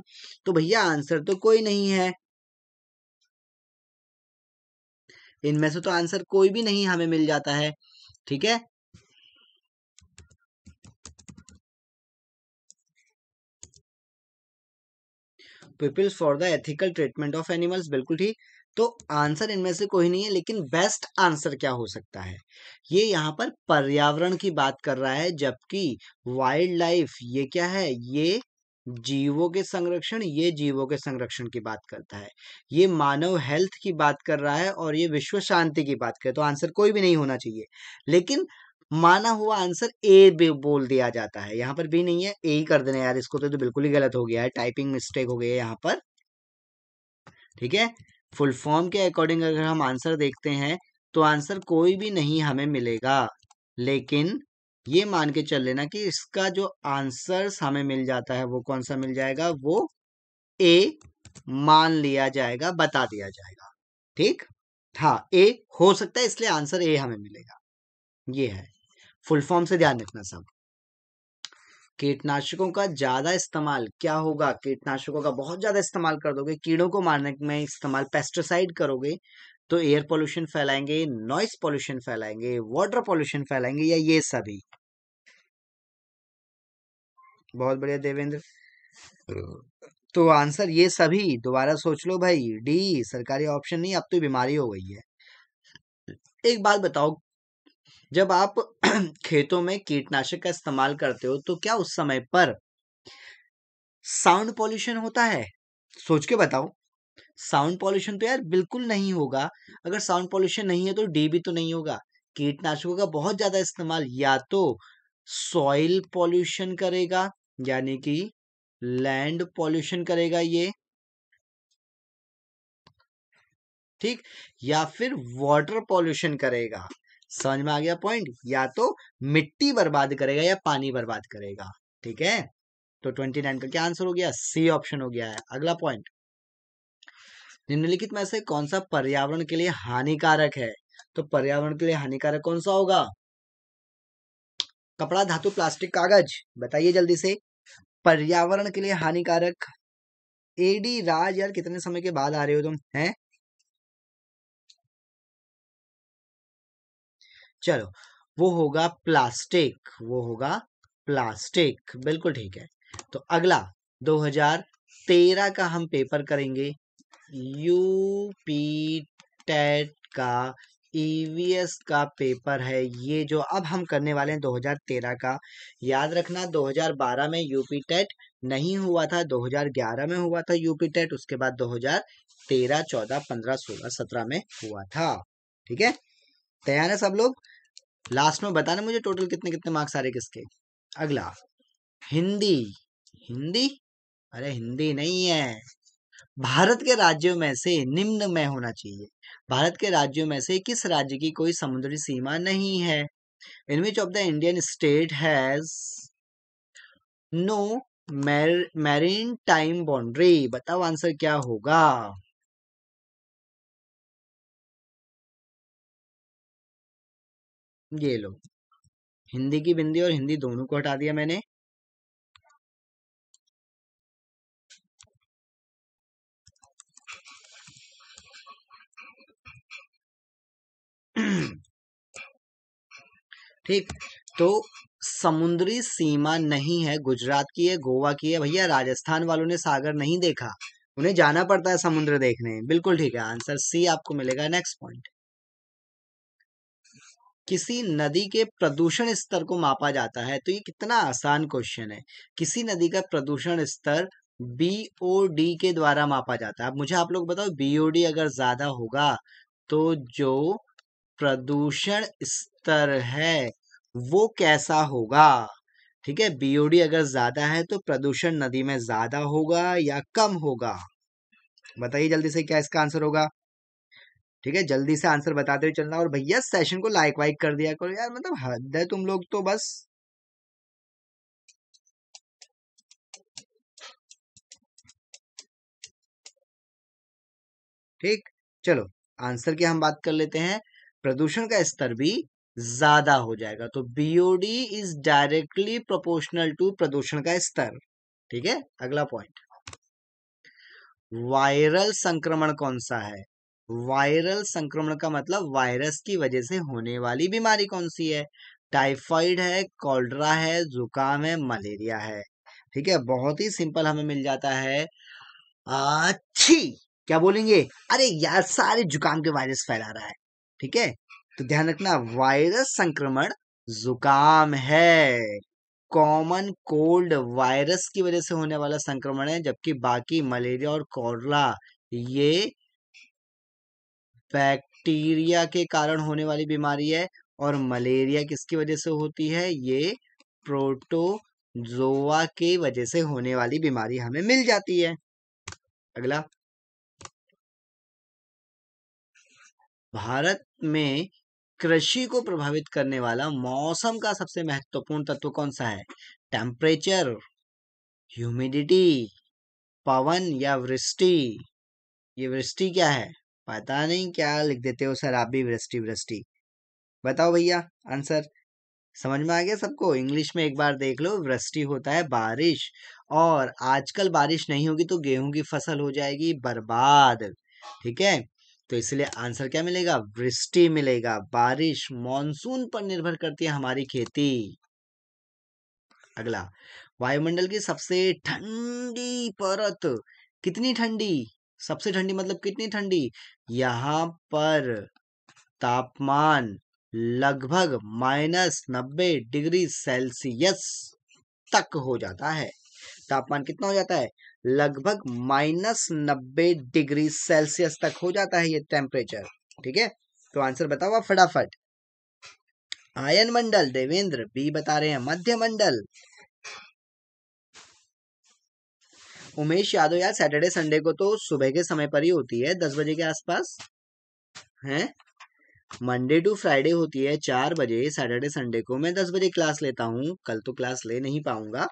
तो भैया आंसर तो कोई नहीं है इनमें से तो आंसर कोई भी नहीं हमें मिल जाता है ठीक है peoples for the ethical treatment of animals बिल्कुल ठीक तो आंसर इनमें से कोई नहीं है लेकिन बेस्ट आंसर क्या हो सकता है ये यहाँ पर पर्यावरण की बात कर रहा है जबकि वाइल्ड लाइफ ये क्या है ये जीवों के संरक्षण ये जीवों के संरक्षण की बात करता है ये मानव हेल्थ की बात कर रहा है और ये विश्व शांति की बात कर तो आंसर कोई भी नहीं होना चाहिए लेकिन माना हुआ आंसर ए बे बोल दिया जाता है यहाँ पर बी नहीं है ए ही कर देना यार इसको तो, तो, बिल्कुल ही गलत हो गया है टाइपिंग मिस्टेक हो गई है यहाँ पर ठीक है फुल फॉर्म के अकॉर्डिंग अगर हम आंसर देखते हैं तो आंसर कोई भी नहीं हमें मिलेगा लेकिन ये मान के चल लेना कि इसका जो आंसर हमें मिल जाता है वो कौन सा मिल जाएगा वो ए मान लिया जाएगा बता दिया जाएगा ठीक हाँ ए हो सकता है इसलिए आंसर ए हमें मिलेगा ये है फुल फॉर्म से ध्यान रखना सब कीटनाशकों का ज्यादा इस्तेमाल क्या होगा कीटनाशकों का बहुत ज्यादा इस्तेमाल कर दोगे कीड़ों को मारने में इस्तेमाल पेस्टिसाइड करोगे तो एयर पोल्यूशन फैलाएंगे नॉइस पोल्यूशन फैलाएंगे वाटर पोल्यूशन फैलाएंगे या ये सभी बहुत बढ़िया देवेंद्र तो आंसर ये सभी दोबारा सोच लो भाई डी सरकारी ऑप्शन नहीं अब तो बीमारी हो गई है एक बात बताओ जब आप खेतों में कीटनाशक का इस्तेमाल करते हो तो क्या उस समय पर साउंड पॉल्यूशन होता है सोच के बताओ साउंड पॉल्यूशन तो यार बिल्कुल नहीं होगा अगर साउंड पॉल्यूशन नहीं है तो डी भी तो नहीं होगा कीटनाशकों का बहुत ज्यादा इस्तेमाल या तो सॉइल पॉल्यूशन करेगा यानी कि लैंड पॉल्यूशन करेगा ये ठीक या फिर वाटर पॉल्यूशन करेगा समझ में आ गया पॉइंट या तो मिट्टी बर्बाद करेगा या पानी बर्बाद करेगा ठीक है तो ट्वेंटी नाइन का क्या आंसर हो गया सी ऑप्शन हो गया है अगला पॉइंट निम्नलिखित में से कौन सा पर्यावरण के लिए हानिकारक है तो पर्यावरण के लिए हानिकारक कौन सा होगा कपड़ा धातु प्लास्टिक कागज बताइए जल्दी से पर्यावरण के लिए हानिकारक एडी राज यार कितने समय के बाद आ रहे हो तुम हैं चलो वो होगा प्लास्टिक वो होगा प्लास्टिक बिल्कुल ठीक है तो अगला 2013 का हम पेपर करेंगे यूपी टेट e का ईवीएस e का पेपर है ये जो अब हम करने वाले हैं 2013 का याद रखना 2012 में यूपी टेट e नहीं हुआ था 2011 में हुआ था यूपी टेट उसके बाद 2013 14 15 16 17 में हुआ था ठीक है तैयार है सब लोग लास्ट में बताना मुझे टोटल कितने कितने मार्क्स आ रहे किसके अगला हिंदी हिंदी अरे हिंदी नहीं है भारत के राज्यों में से निम्न में होना चाहिए भारत के राज्यों में से किस राज्य की कोई समुद्री सीमा नहीं है in which of the Indian state has no maritime boundary बताओ आंसर क्या होगा ये लो हिंदी की बिंदी और हिंदी दोनों को हटा दिया मैंने ठीक तो समुद्री सीमा नहीं है गुजरात की है गोवा की है भैया राजस्थान वालों ने सागर नहीं देखा उन्हें जाना पड़ता है समुद्र देखने बिल्कुल ठीक है आंसर सी आपको मिलेगा नेक्स्ट पॉइंट किसी नदी के प्रदूषण स्तर को मापा जाता है तो ये कितना आसान क्वेश्चन है किसी नदी का प्रदूषण स्तर बीओडी के द्वारा मापा जाता है अब मुझे आप लोग बताओ बीओडी अगर ज्यादा होगा तो जो प्रदूषण स्तर है वो कैसा होगा ठीक है बीओडी अगर ज्यादा है तो प्रदूषण नदी में ज्यादा होगा या कम होगा बताइए जल्दी से क्या इसका आंसर होगा ठीक है जल्दी से आंसर बताते हुए चलना और भैया सेशन को लाइक वाइक कर दिया करो यार मतलब हद है तुम लोग तो बस ठीक चलो आंसर की हम बात कर लेते हैं प्रदूषण का स्तर भी ज्यादा हो जाएगा तो BOD is directly proportional to प्रदूषण का स्तर ठीक है अगला पॉइंट वायरल संक्रमण कौन सा है वायरल संक्रमण का मतलब वायरस की वजह से होने वाली बीमारी कौन सी है टाइफाइड है कॉलरा है जुकाम है मलेरिया है ठीक है बहुत ही सिंपल हमें मिल जाता है अच्छी क्या बोलेंगे अरे यार सारे जुकाम के वायरस फैला रहा है ठीक है तो ध्यान रखना वायरस संक्रमण जुकाम है कॉमन कोल्ड वायरस की वजह से होने वाला संक्रमण है जबकि बाकी मलेरिया और कॉलरा ये बैक्टीरिया के कारण होने वाली बीमारी है और मलेरिया किसकी वजह से होती है ये प्रोटोजोआ के वजह से होने वाली बीमारी हमें मिल जाती है अगला भारत में कृषि को प्रभावित करने वाला मौसम का सबसे महत्वपूर्ण तत्व कौन सा है टेम्परेचर ह्यूमिडिटी पवन या वृष्टि ये वृष्टि क्या है पता नहीं क्या लिख देते हो सर आप भी वृष्टि वृष्टि बताओ भैया आंसर समझ में आ गया सबको इंग्लिश में एक बार देख लो वृष्टि होता है बारिश और आजकल बारिश नहीं होगी तो गेहूं की फसल हो जाएगी बर्बाद ठीक है तो इसलिए आंसर क्या मिलेगा वृष्टि मिलेगा बारिश मानसून पर निर्भर करती है हमारी खेती अगला वायुमंडल की सबसे ठंडी परत कितनी ठंडी सबसे ठंडी मतलब कितनी ठंडी यहाँ पर तापमान लगभग माइनस नब्बे डिग्री सेल्सियस तक हो जाता है तापमान कितना हो जाता है लगभग माइनस नब्बे डिग्री सेल्सियस तक हो जाता है ये टेम्परेचर ठीक है तो आंसर बताओ फटाफट आयन मंडल देवेंद्र बी बता रहे हैं मध्य मंडल उमेश यादव यार सैटरडे संडे को तो सुबह के समय पर ही होती है दस बजे के आसपास हैं मंडे टू फ्राइडे होती है चार बजे सैटरडे संडे को मैं दस बजे क्लास लेता हूं कल तो क्लास ले नहीं पाऊंगा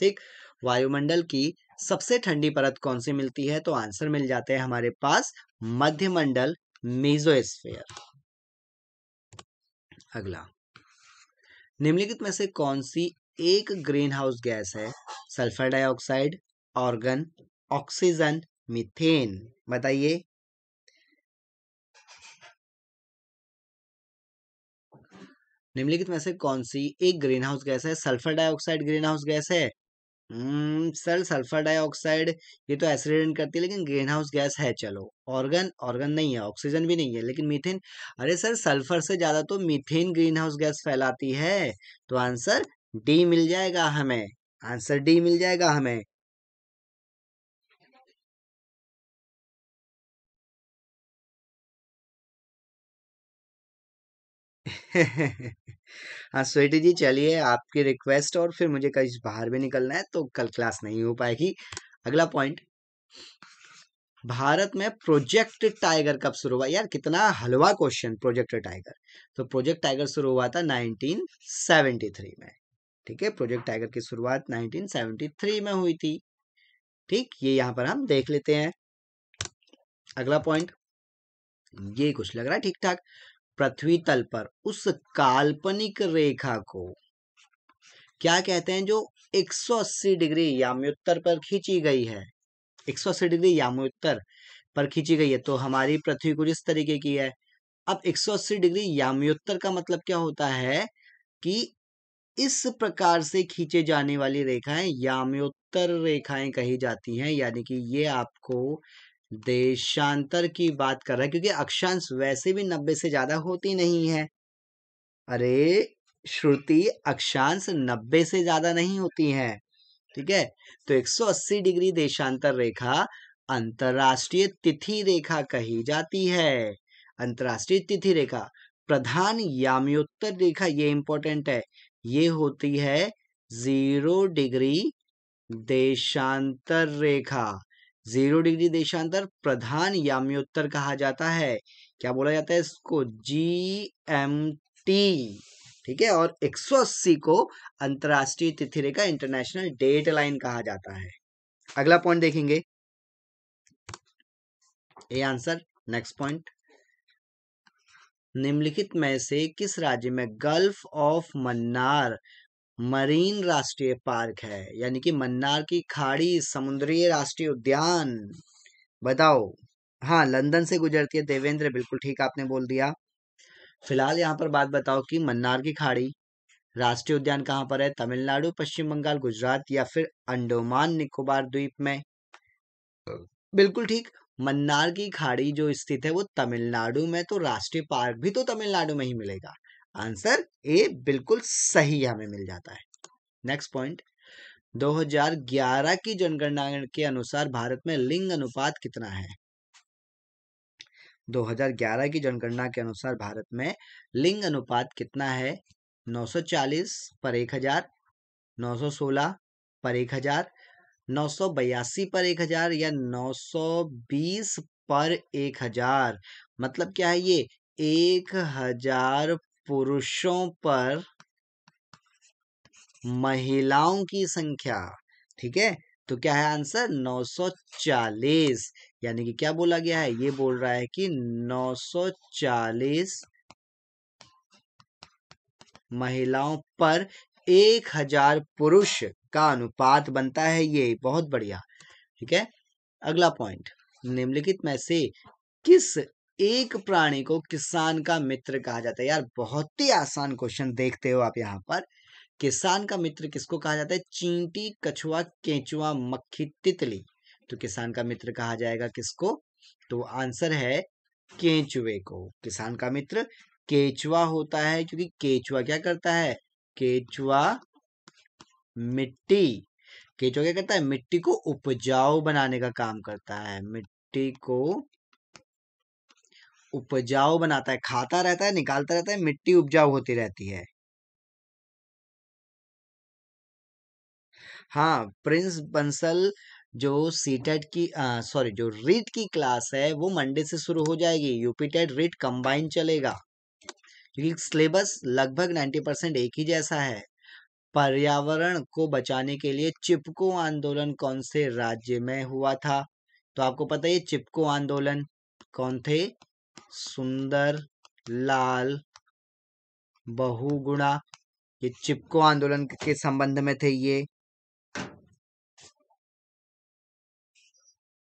ठीक वायुमंडल की सबसे ठंडी परत कौन सी मिलती है तो आंसर मिल जाते हैं हमारे पास मध्यमंडल मेजोस्फेयर अगला निम्नलिखित में से कौन सी एक ग्रीन हाउस गैस है sulphur dioxide argon oxygen methane बताइए निम्नलिखित में से कौन सी एक ग्रीन हाउस गैस है sulphur dioxide green house gas है हम्म, सर सल्फर डाइऑक्साइड ये तो एसिड करती है लेकिन ग्रीन हाउस गैस है चलो ऑर्गन ऑर्गन नहीं है ऑक्सीजन भी नहीं है लेकिन मीथेन अरे सर सल्फर से ज्यादा तो मीथेन ग्रीन हाउस गैस फैलाती है तो आंसर डी मिल जाएगा हमें आंसर डी मिल जाएगा हमें हाँ स्वेटी जी चलिए आपकी रिक्वेस्ट और फिर मुझे कहीं बाहर भी निकलना है तो कल क्लास नहीं हो पाएगी अगला पॉइंट भारत में प्रोजेक्ट टाइगर कब शुरू हुआ यार कितना हलवा क्वेश्चन प्रोजेक्ट टाइगर तो प्रोजेक्ट टाइगर शुरू हुआ था 1973 में ठीक है प्रोजेक्ट टाइगर की शुरुआत 1973 में हुई थी ठीक ये यहां पर हम देख लेते हैं अगला पॉइंट ये कुछ लग रहा है ठीक ठाक पृथ्वी तल पर उस काल्पनिक रेखा को क्या कहते हैं जो 180 डिग्री याम्योत्तर पर खींची गई है 180 डिग्री याम्योत्तर पर खींची गई है तो हमारी पृथ्वी कुछ इस तरीके की है अब 180 डिग्री याम्योत्तर का मतलब क्या होता है कि इस प्रकार से खींचे जाने वाली रेखाएं याम्योत्तर रेखाएं कही जाती हैं यानी कि ये आपको देशांतर की बात कर रहा है क्योंकि अक्षांश वैसे भी नब्बे से ज्यादा होती नहीं है अरे श्रुति अक्षांश नब्बे से ज्यादा नहीं होती है ठीक है तो 180 डिग्री देशांतर रेखा अंतरराष्ट्रीय तिथि रेखा कही जाती है अंतरराष्ट्रीय तिथि रेखा प्रधान याम्योत्तर रेखा ये इंपॉर्टेंट है ये होती है जीरो डिग्री देशांतर रेखा जीरो डिग्री देशांतर प्रधान याम्योत्तर कहा जाता है क्या बोला जाता है इसको जी एम टी ठीक है और 180 को अंतर्राष्ट्रीय तिथि रेखा इंटरनेशनल डेट लाइन कहा जाता है अगला पॉइंट देखेंगे ए आंसर नेक्स्ट पॉइंट निम्नलिखित में से किस राज्य में गल्फ ऑफ मन्नार मरीन राष्ट्रीय पार्क है यानी कि मन्नार की खाड़ी समुद्रीय राष्ट्रीय उद्यान बताओ हाँ लंदन से गुजरती है देवेंद्र बिल्कुल ठीक आपने बोल दिया फिलहाल यहाँ पर बात बताओ कि मन्नार की खाड़ी राष्ट्रीय उद्यान कहाँ पर है तमिलनाडु पश्चिम बंगाल गुजरात या फिर अंडोमान निकोबार द्वीप में बिल्कुल ठीक मन्नार की खाड़ी जो स्थित है वो तमिलनाडु में तो राष्ट्रीय पार्क भी तो तमिलनाडु में ही मिलेगा आंसर ए बिल्कुल सही हमें मिल जाता है नेक्स्ट पॉइंट 2011 की जनगणना के अनुसार भारत में लिंग अनुपात कितना है 2011 की जनगणना के अनुसार भारत में लिंग अनुपात कितना है 940 पर 1000 916 पर 1000 982 पर 1000 या 920 पर 1000 मतलब क्या है ये 1000 पुरुषों पर महिलाओं की संख्या ठीक है तो क्या है आंसर 940 यानी कि क्या बोला गया है ये बोल रहा है कि 940 महिलाओं पर 1000 पुरुष का अनुपात बनता है ये बहुत बढ़िया ठीक है अगला पॉइंट निम्नलिखित में से किस एक प्राणी को किसान का मित्र कहा जाता है यार बहुत ही आसान क्वेश्चन देखते हो आप यहाँ पर किसान का मित्र किसको कहा जाता है चींटी कछुआ केंचुआ मक्खी तितली तो किसान का मित्र कहा जाएगा किसको तो आंसर है केंचुए को किसान का मित्र केचुआ होता है क्योंकि केचुआ क्या करता है केचुआ मिट्टी केचो क्या करता है मिट्टी को उपजाऊ बनाने का काम करता है मिट्टी को उपजाऊ बनाता है खाता रहता है निकालता रहता है मिट्टी उपजाऊ होती रहती है हाँ प्रिंस बंसल जो सीटेट की सॉरी जो रीट की क्लास है वो मंडे से शुरू हो जाएगी यूपी टेट रीट कंबाइन चलेगा क्योंकि सिलेबस लगभग नाइन्टी परसेंट एक ही जैसा है पर्यावरण को बचाने के लिए चिपको आंदोलन कौन से राज्य में हुआ था तो आपको पता है चिपको आंदोलन कौन थे सुंदर लाल बहुगुणा ये चिपको आंदोलन के संबंध में थे ये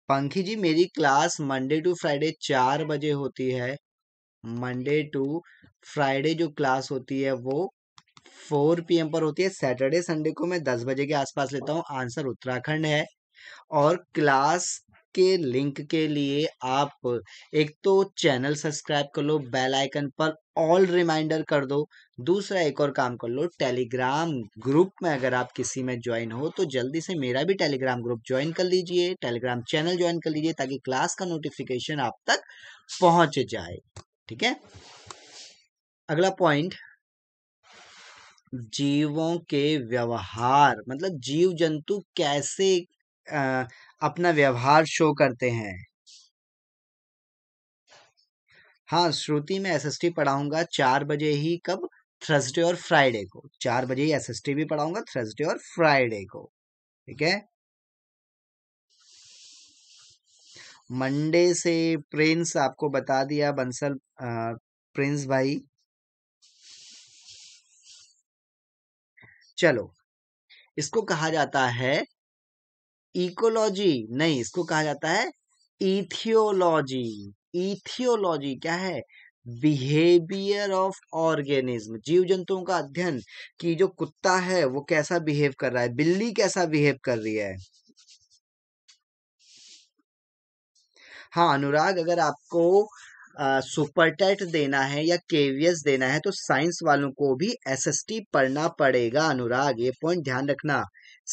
पंखी जी मेरी क्लास मंडे टू फ्राइडे चार बजे होती है मंडे टू फ्राइडे जो क्लास होती है वो फोर पी पर होती है सैटरडे संडे को मैं दस बजे के आसपास लेता हूँ आंसर उत्तराखंड है और क्लास के लिंक के लिए आप एक तो चैनल सब्सक्राइब कर लो बेल आइकन पर ऑल रिमाइंडर कर दो दूसरा एक और काम कर लो टेलीग्राम ग्रुप में अगर आप किसी में ज्वाइन हो तो जल्दी से मेरा भी टेलीग्राम ग्रुप ज्वाइन कर लीजिए टेलीग्राम चैनल ज्वाइन कर लीजिए ताकि क्लास का नोटिफिकेशन आप तक पहुंच जाए ठीक है अगला पॉइंट जीवों के व्यवहार मतलब जीव जंतु कैसे आ, अपना व्यवहार शो करते हैं हाँ श्रुति में एसएसटी पढ़ाऊंगा चार बजे ही कब थर्सडे और फ्राइडे को चार बजे ही एसएसटी भी पढ़ाऊंगा थर्सडे और फ्राइडे को ठीक है मंडे से प्रिंस आपको बता दिया बंसल आ, प्रिंस भाई चलो इसको कहा जाता है इकोलॉजी नहीं इसको कहा जाता है इथियोलॉजी इथियोलॉजी क्या है बिहेवियर ऑफ ऑर्गेनिज्म जीव जंतुओं का अध्ययन कि जो कुत्ता है वो कैसा बिहेव कर रहा है बिल्ली कैसा बिहेव कर रही है हाँ अनुराग अगर आपको सुपर टेट देना है या केवीएस देना है तो साइंस वालों को भी एसएसटी पढ़ना पड़ेगा अनुराग ये पॉइंट ध्यान रखना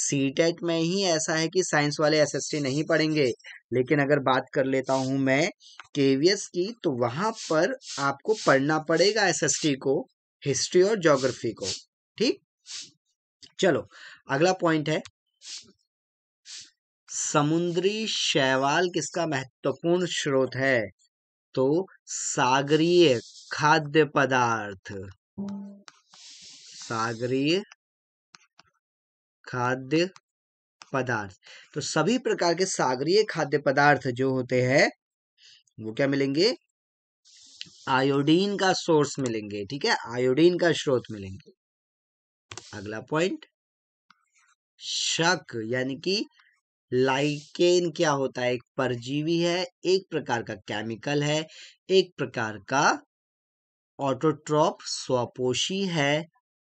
सी टेट e में ही ऐसा है कि साइंस वाले एसएसटी नहीं पढ़ेंगे लेकिन अगर बात कर लेता हूं मैं केवीएस की तो वहां पर आपको पढ़ना पड़ेगा एसएसटी को हिस्ट्री और जोग्राफी को ठीक चलो अगला पॉइंट है समुद्री शैवाल किसका महत्वपूर्ण स्रोत है तो सागरीय खाद्य पदार्थ सागरीय खाद्य पदार्थ तो सभी प्रकार के सागरीय खाद्य पदार्थ जो होते हैं वो क्या मिलेंगे आयोडीन का सोर्स मिलेंगे ठीक है आयोडीन का स्रोत मिलेंगे अगला पॉइंट शक यानी कि लाइकेन क्या होता है एक परजीवी है एक प्रकार का केमिकल है एक प्रकार का ऑटोट्रॉप स्वपोषी है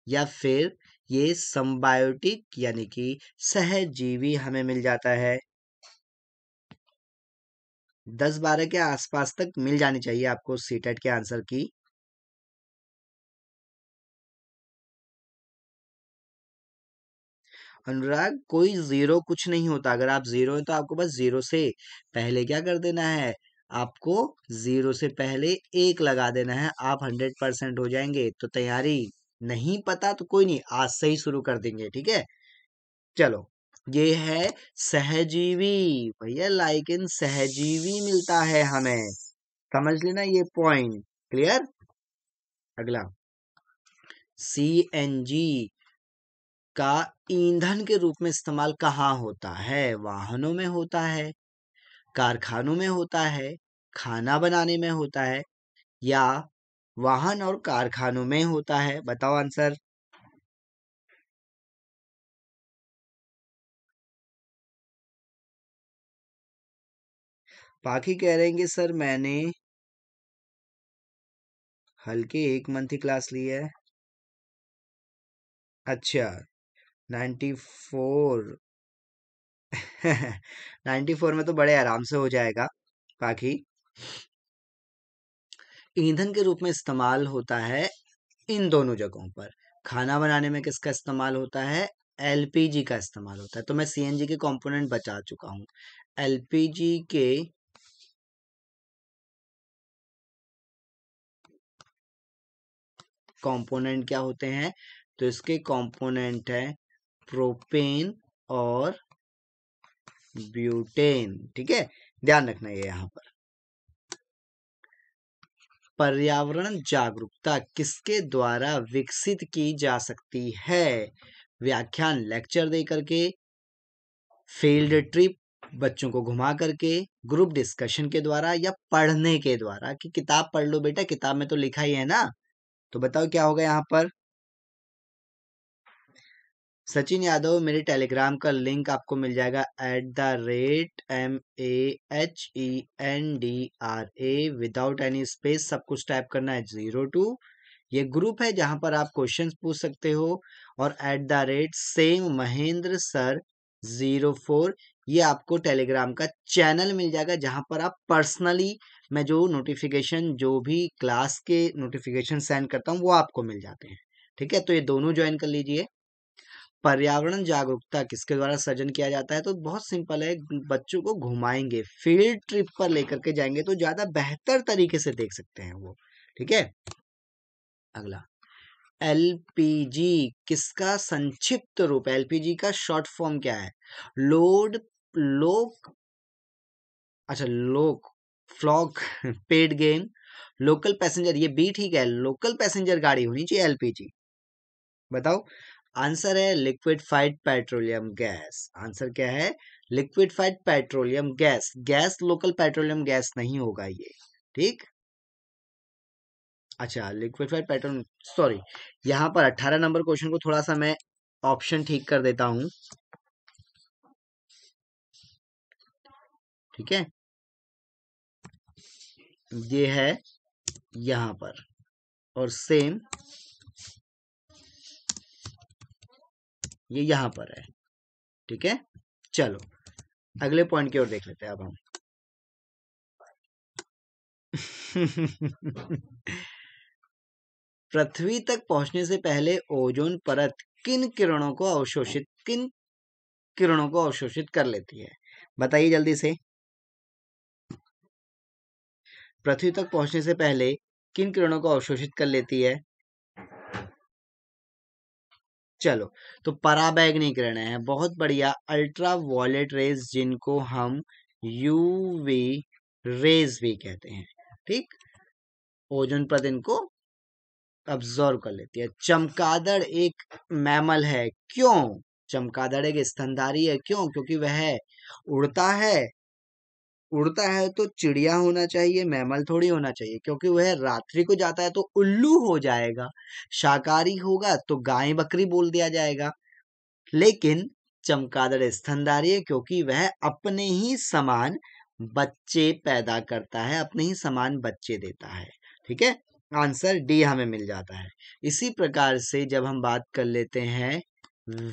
या फिर ये संबायोटिक यानी कि सहजीवी हमें मिल जाता है दस बारह के आसपास तक मिल जानी चाहिए आपको सीटेट e के आंसर की अनुराग कोई जीरो कुछ नहीं होता अगर आप जीरो हैं तो आपको बस जीरो से पहले क्या कर देना है आपको जीरो से पहले एक लगा देना है आप हंड्रेड परसेंट हो जाएंगे तो तैयारी नहीं पता तो कोई नहीं आज से ही शुरू कर देंगे ठीक है चलो ये है सहजीवी भैया लाइक इन सहजीवी मिलता है हमें समझ लेना ये पॉइंट क्लियर अगला सी एन जी का ईंधन के रूप में इस्तेमाल कहाँ होता है वाहनों में होता है कारखानों में होता है खाना बनाने में होता है या वाहन और कारखानों में होता है बताओ आंसर बाकी कह रहे हैं सर मैंने हल्के एक मंथ की क्लास ली है अच्छा नाइन्टी फोर नाइन्टी फोर में तो बड़े आराम से हो जाएगा बाकी ईंधन के रूप में इस्तेमाल होता है इन दोनों जगहों पर खाना बनाने में किसका इस्तेमाल होता है एलपीजी का इस्तेमाल होता है तो मैं सीएनजी के कंपोनेंट बचा चुका हूँ एलपीजी के कंपोनेंट क्या होते हैं तो इसके कंपोनेंट है प्रोपेन और ब्यूटेन ठीक है ध्यान रखना ये यहां पर पर्यावरण जागरूकता किसके द्वारा विकसित की जा सकती है व्याख्यान लेक्चर दे करके फील्ड ट्रिप बच्चों को घुमा करके ग्रुप डिस्कशन के द्वारा या पढ़ने के द्वारा कि किताब पढ़ लो बेटा किताब में तो लिखा ही है ना तो बताओ क्या होगा यहाँ पर सचिन यादव मेरे टेलीग्राम का लिंक आपको मिल जाएगा at the rate M A H E N D R A without any space सब कुछ टाइप करना है जीरो टू ये ग्रुप है जहां पर आप क्वेश्चंस पूछ सकते हो और at the rate same Mahendra sir zero four ये आपको टेलीग्राम का चैनल मिल जाएगा जहां पर आप पर्सनली मैं जो नोटिफिकेशन जो भी क्लास के नोटिफिकेशन सेंड करता हूँ वो आपको मिल जाते हैं ठीक है तो ये दोनों ज्वाइन कर लीजिए पर्यावरण जागरूकता किसके द्वारा सृजन किया जाता है तो बहुत सिंपल है बच्चों को घुमाएंगे फील्ड ट्रिप पर लेकर के जाएंगे तो ज़्यादा बेहतर तरीके से देख सकते हैं वो ठीक है अगला एलपीजी किसका संक्षिप्त रूप एलपीजी का शॉर्ट फॉर्म क्या है लोड लोक अच्छा लोक फ्लॉक पेड गेम लोकल पैसेंजर ये बी ठीक है लोकल पैसेंजर गाड़ी होनी चाहिए एलपीजी बताओ आंसर है लिक्विडफाइड पेट्रोलियम गैस आंसर क्या है liquefied petroleum gas gas local petroleum gas नहीं होगा ये ठीक अच्छा लिक्विडफाइड पेट्रोलियम सॉरी यहां पर अट्ठारह नंबर क्वेश्चन को थोड़ा सा मैं ऑप्शन ठीक कर देता हूं ठीक है ये है यहां पर और सेम ये यहां पर है ठीक है चलो अगले पॉइंट की ओर देख लेते हैं अब हम पृथ्वी तक पहुंचने से पहले ओजोन परत किन किरणों को अवशोषित किन किरणों को अवशोषित कर लेती है बताइए जल्दी से पृथ्वी तक पहुंचने से पहले किन किरणों को अवशोषित कर लेती है चलो तो पराबैगनी नहीं करना है बहुत बढ़िया अल्ट्रा वॉलेट रेज जिनको हम यूवी रेज भी कहते हैं ठीक ओजोन पद इनको ऑब्जॉर्व कर लेती है चमकादड़ एक मैमल है क्यों चमकादड़ एक स्तनधारी है क्यों क्योंकि वह उड़ता है उड़ता है तो चिड़िया होना चाहिए मैमल थोड़ी होना चाहिए क्योंकि वह रात्रि को जाता है तो उल्लू हो जाएगा शाकाहारी होगा तो गाय बकरी बोल दिया जाएगा लेकिन चमकादड़ स्तनधारी है क्योंकि वह अपने ही समान बच्चे पैदा करता है अपने ही समान बच्चे देता है ठीक है आंसर डी हमें मिल जाता है इसी प्रकार से जब हम बात कर लेते हैं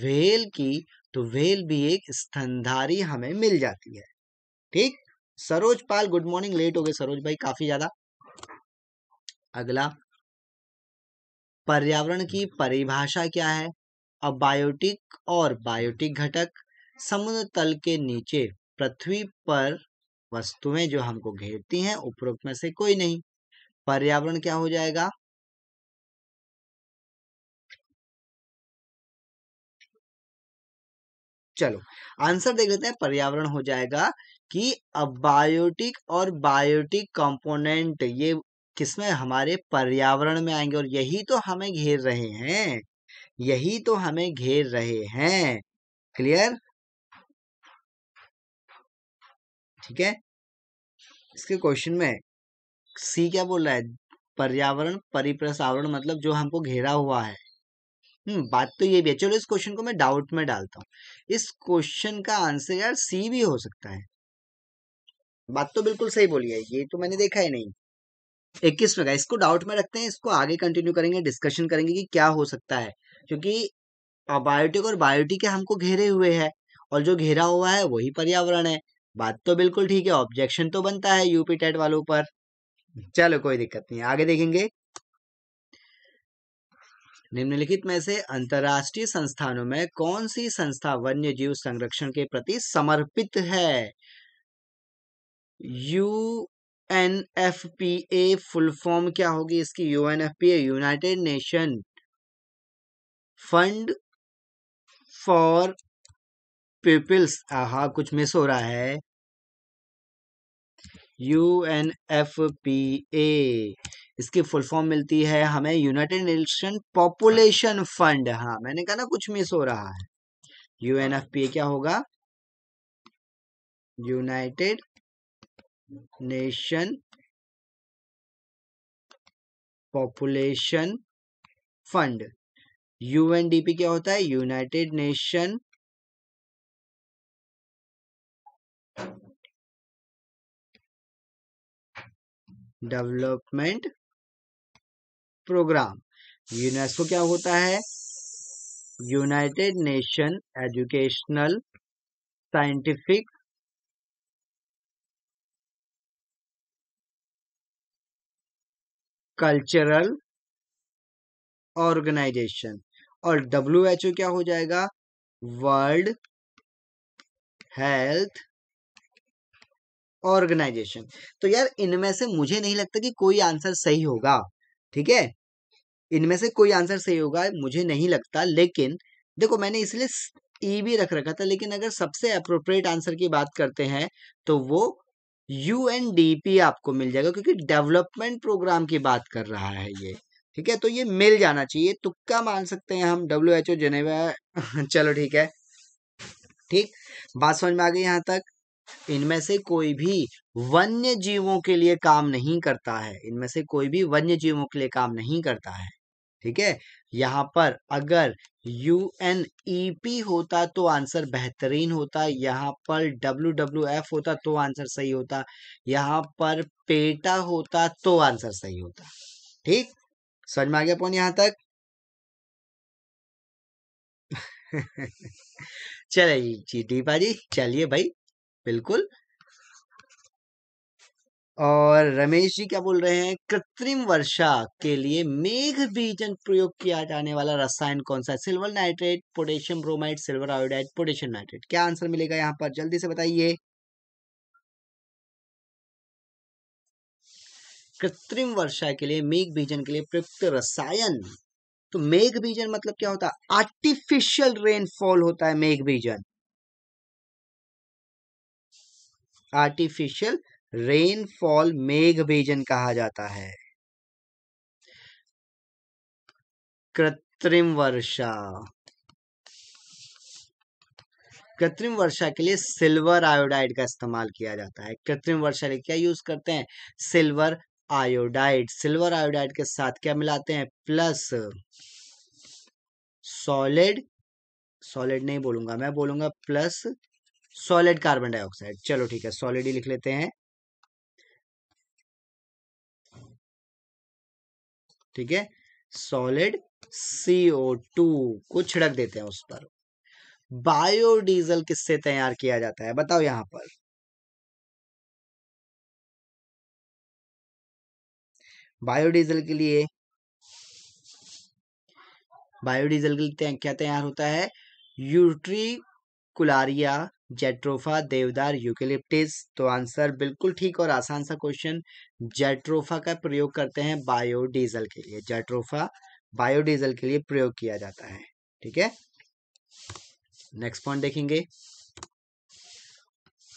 व्हेल की तो व्हेल भी एक स्तनधारी हमें मिल जाती है ठीक Saroj Pal good morning late हो गए सरोज भाई काफी ज्यादा अगला पर्यावरण की परिभाषा क्या है अबायोटिक और बायोटिक घटक समुद्र तल के नीचे पृथ्वी पर वस्तुएं जो हमको घेरती हैं उपरोक्त में से कोई नहीं पर्यावरण क्या हो जाएगा चलो आंसर देख लेते हैं पर्यावरण हो जाएगा कि अब बायोटिक और बायोटिक कंपोनेंट ये किसमें हमारे पर्यावरण में आएंगे और यही तो हमें घेर रहे हैं यही तो हमें घेर रहे हैं क्लियर ठीक है इसके क्वेश्चन में सी क्या बोल रहा है पर्यावरण परिप्रसावरण मतलब जो हमको घेरा हुआ है हम्म बात तो ये भी है चलो इस क्वेश्चन को मैं डाउट में डालता हूं इस क्वेश्चन का आंसर यार सी भी हो सकता है बात तो बिल्कुल सही बोली है ये तो मैंने देखा ही नहीं इक्कीस में इसको डाउट में रखते हैं इसको आगे कंटिन्यू करेंगे डिस्कशन करेंगे कि क्या हो सकता है क्योंकि बायोटिक और बायोटिक हमको घेरे हुए है और जो घेरा हुआ है वही पर्यावरण है बात तो बिल्कुल ठीक है ऑब्जेक्शन तो बनता है यूपी टेट वालों पर चलो कोई दिक्कत नहीं आगे देखेंगे निम्नलिखित में से अंतरराष्ट्रीय संस्थानों में कौन सी संस्था वन्य जीव संरक्षण के प्रति समर्पित है U N F P A full form क्या होगी इसकी U N F P A United Nation Fund for Peoples हाँ कुछ मिस हो रहा है U N F P A इसकी फुल फॉर्म मिलती है हमें यूनाइटेड नेशन पॉपुलेशन फंड हाँ मैंने कहा ना कुछ मिस हो रहा है U N F P A क्या होगा United Nation Population Fund UNDP क्या होता है United Nation Development Programme UNESCO क्या होता है United Nation Educational Scientific Cultural Organisation और डब्ल्यू एच ओ क्या हो जाएगा वर्ल्ड हेल्थ ऑर्गेनाइजेशन तो यार इनमें से मुझे नहीं लगता कि कोई आंसर सही होगा ठीक है इनमें से कोई आंसर सही होगा मुझे नहीं लगता लेकिन देखो मैंने इसलिए ई e भी रख रखा था लेकिन अगर सबसे अप्रोप्रिएट आंसर की बात करते हैं तो वो यूएनडीपी आपको मिल जाएगा क्योंकि डेवलपमेंट प्रोग्राम की बात कर रहा है ये ठीक है तो ये मिल जाना चाहिए तुक्का मान सकते हैं हम डब्ल्यू एच ओ जेनेवा चलो ठीक है ठीक बात समझ में आ गई यहां तक इनमें से कोई भी वन्य जीवों के लिए काम नहीं करता है इनमें से कोई भी वन्य जीवों के लिए काम नहीं करता है ठीक है यहाँ पर अगर यू एन ई पी होता तो आंसर बेहतरीन होता यहाँ पर डब्ल्यू डब्ल्यू एफ होता तो आंसर सही होता यहाँ पर पेटा होता तो आंसर सही होता ठीक समझ में आ गया पौन यहाँ तक चले जी जी दीपा जी चलिए भाई बिल्कुल और रमेश जी क्या बोल रहे हैं कृत्रिम वर्षा के लिए मेघ बीजन प्रयोग किया जाने वाला रसायन कौन सा silver nitrate potassium bromide silver iodide potassium nitrate क्या आंसर मिलेगा यहाँ पर जल्दी से बताइए कृत्रिम वर्षा के लिए मेघ बीजन के लिए प्रयुक्त रसायन तो मेघ बीजन मतलब क्या होता है आर्टिफिशियल रेनफॉल होता है मेघ बीजन आर्टिफिशियल रेनफॉल मेघ भेजन कहा जाता है कृत्रिम वर्षा कृत्रिम वर्षा के लिए सिल्वर आयोडाइड का इस्तेमाल किया जाता है कृत्रिम वर्षा लिए क्या यूज करते हैं सिल्वर आयोडाइड सिल्वर आयोडाइड के साथ क्या मिलाते हैं प्लस सॉलिड सॉलिड नहीं बोलूंगा मैं बोलूंगा प्लस सॉलिड कार्बन डाइऑक्साइड चलो ठीक है सॉलिड ही लिख लेते हैं ठीक है सॉलिड CO2 को छिड़क देते हैं उस पर बायोडीजल किससे तैयार किया जाता है बताओ यहां पर बायोडीजल के लिए बायोडीजल के लिए क्या तैयार होता है यूट्री कुलारिया जेट्रोफा देवदार यूकेलिप्टिस तो आंसर बिल्कुल ठीक और आसान सा क्वेश्चन जेट्रोफा का प्रयोग करते हैं बायोडीजल के लिए जेट्रोफा बायोडीजल के लिए प्रयोग किया जाता है ठीक है नेक्स्ट पॉइंट देखेंगे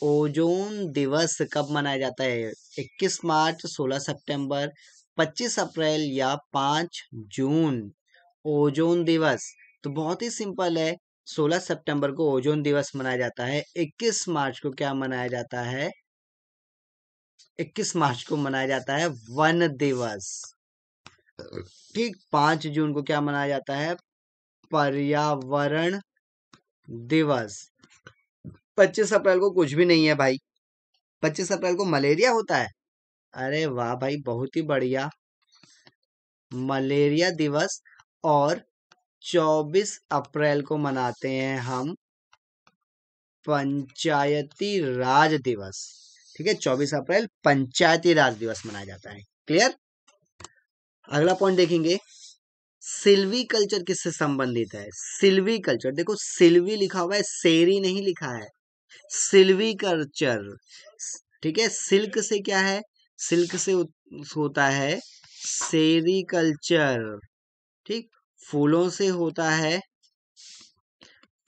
ओजोन दिवस कब मनाया जाता है 21 मार्च 16 सितंबर 25 अप्रैल या 5 जून ओजोन दिवस तो बहुत ही सिंपल है सोलह सितंबर को ओजोन दिवस मनाया जाता है इक्कीस मार्च को क्या मनाया जाता है इक्कीस मार्च को मनाया जाता है वन दिवस ठीक पांच जून को क्या मनाया जाता है पर्यावरण दिवस पच्चीस अप्रैल को कुछ भी नहीं है भाई पच्चीस अप्रैल को मलेरिया होता है अरे वाह भाई बहुत ही बढ़िया मलेरिया दिवस और 24 अप्रैल को मनाते हैं हम पंचायती राज दिवस ठीक है 24 अप्रैल पंचायती राज दिवस मनाया जाता है क्लियर अगला पॉइंट देखेंगे सिल्वी कल्चर किससे संबंधित है सिल्वी कल्चर देखो सिल्वी लिखा हुआ है सेरी नहीं लिखा है सिल्वी कल्चर ठीक है सिल्क से क्या है सिल्क से होता है सेरी कल्चर ठीक फूलों से होता है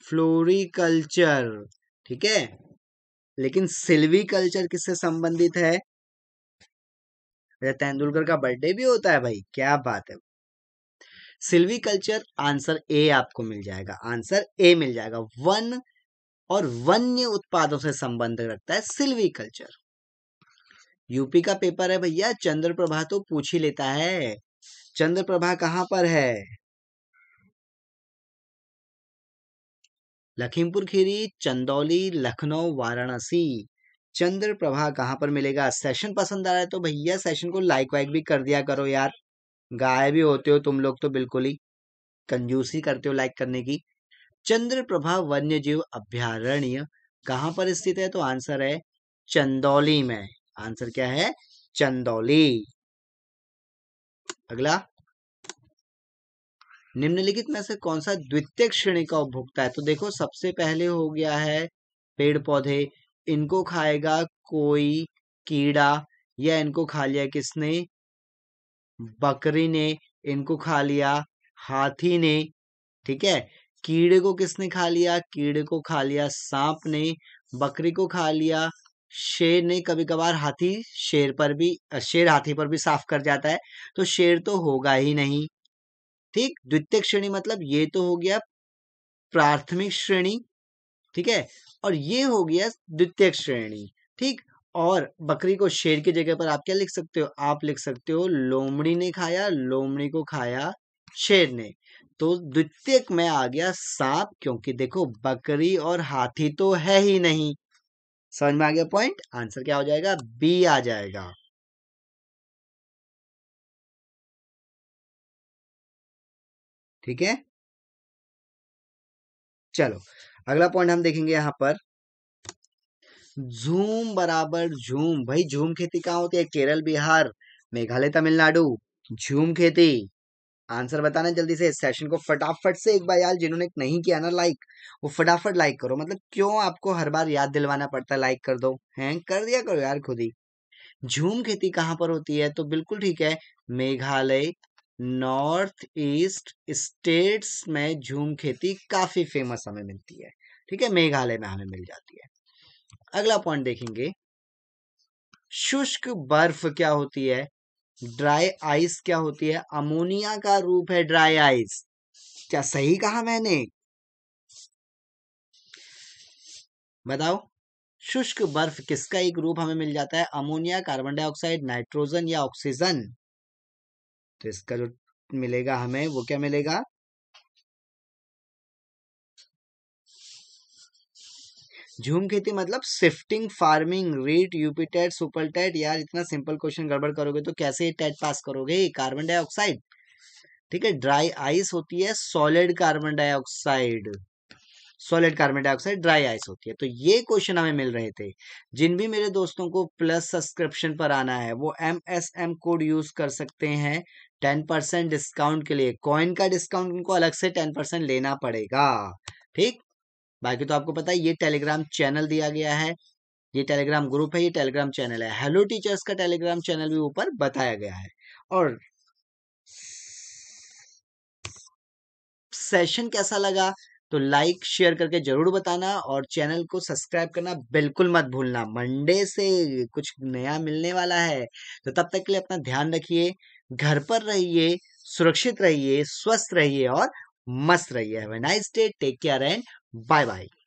फ्लोरिकल्चर ठीक है लेकिन सिल्वी कल्चर किससे संबंधित है तेंदुलकर का बर्थडे भी होता है भाई क्या बात है सिल्वी कल्चर आंसर ए आपको मिल जाएगा आंसर ए मिल जाएगा वन और वन्य उत्पादों से संबंध रखता है सिल्वी कल्चर यूपी का पेपर है भैया चंद्र प्रभा तो पूछ ही लेता है चंद्र प्रभा कहां पर है लखीमपुर खीरी चंदौली लखनऊ वाराणसी चंद्र प्रभा कहाँ पर मिलेगा सेशन पसंद आ रहा है तो भैया सेशन को लाइक वाइक भी कर दिया करो यार गाय भी होते हो तुम लोग तो बिल्कुल ही कंजूसी करते हो लाइक करने की चंद्र प्रभा वन्य जीव अभ्यारण्य कहाँ पर स्थित है तो आंसर है चंदौली में आंसर क्या है चंदौली अगला निम्नलिखित में से कौन सा द्वितीय श्रेणी का उपभोक्ता है तो देखो सबसे पहले हो गया है पेड़ पौधे इनको खाएगा कोई कीड़ा या इनको खा लिया किसने बकरी ने इनको खा लिया हाथी ने ठीक है कीड़े को किसने खा लिया कीड़े को खा लिया सांप ने बकरी को खा लिया शेर ने कभी कभार हाथी शेर पर भी शेर हाथी पर भी साफ कर जाता है तो शेर तो होगा ही नहीं ठीक द्वितीय श्रेणी मतलब ये तो हो गया प्राथमिक श्रेणी ठीक है और ये हो गया द्वितीय श्रेणी ठीक और बकरी को शेर की जगह पर आप क्या लिख सकते हो आप लिख सकते हो लोमड़ी ने खाया लोमड़ी को खाया शेर ने तो द्वितीय में आ गया सांप क्योंकि देखो बकरी और हाथी तो है ही नहीं समझ में आ गया पॉइंट आंसर क्या हो जाएगा बी आ जाएगा ठीक है चलो अगला पॉइंट हम देखेंगे यहां पर झूम बराबर झूम भाई झूम खेती कहाँ होती है केरल बिहार मेघालय तमिलनाडु झूम खेती आंसर बताना जल्दी से सेशन को फटाफट से एक बार यार जिन्होंने नहीं किया ना लाइक वो फटाफट लाइक करो मतलब क्यों आपको हर बार याद दिलवाना पड़ता है लाइक कर दो हैं कर दिया करो यार खुद ही झूम खेती कहाँ पर होती है तो बिल्कुल ठीक है मेघालय नॉर्थ ईस्ट स्टेट्स में झूम खेती काफ़ी फेमस हमें मिलती है ठीक है मेघालय में हमें मिल जाती है अगला पॉइंट देखेंगे शुष्क बर्फ क्या होती है ड्राई आइस क्या होती है अमोनिया का रूप है ड्राई आइस क्या सही कहा मैंने बताओ शुष्क बर्फ किसका एक रूप हमें मिल जाता है अमोनिया कार्बन डाइऑक्साइड नाइट्रोजन या ऑक्सीजन तो इसका जो मिलेगा हमें वो क्या मिलेगा झूम खेती मतलब shifting farming REET UP TET super TET यार इतना सिंपल क्वेश्चन गड़बड़ करोगे तो कैसे टेट पास करोगे कार्बन डाइऑक्साइड ठीक है ड्राई आइस होती है solid carbon dioxide solid carbon dioxide dry ice होती है तो ये क्वेश्चन हमें मिल रहे थे जिन भी मेरे दोस्तों को प्लस सब्सक्रिप्शन पर आना है वो M S M code use कर सकते हैं टेन परसेंट डिस्काउंट के लिए कॉइन का डिस्काउंट उनको अलग से टेन परसेंट लेना पड़ेगा ठीक बाकी तो आपको पता है ये टेलीग्राम चैनल दिया गया है ये टेलीग्राम ग्रुप है ये टेलीग्राम चैनल है हेलो टीचर्स का टेलीग्राम चैनल भी ऊपर बताया गया है और सेशन कैसा लगा तो लाइक शेयर करके जरूर बताना और चैनल को सब्सक्राइब करना बिल्कुल मत भूलना मंडे से कुछ नया मिलने वाला है तो तब तक के लिए अपना ध्यान रखिए घर पर रहिए सुरक्षित रहिए स्वस्थ रहिए और मस्त रहिए have nice day take care and bye bye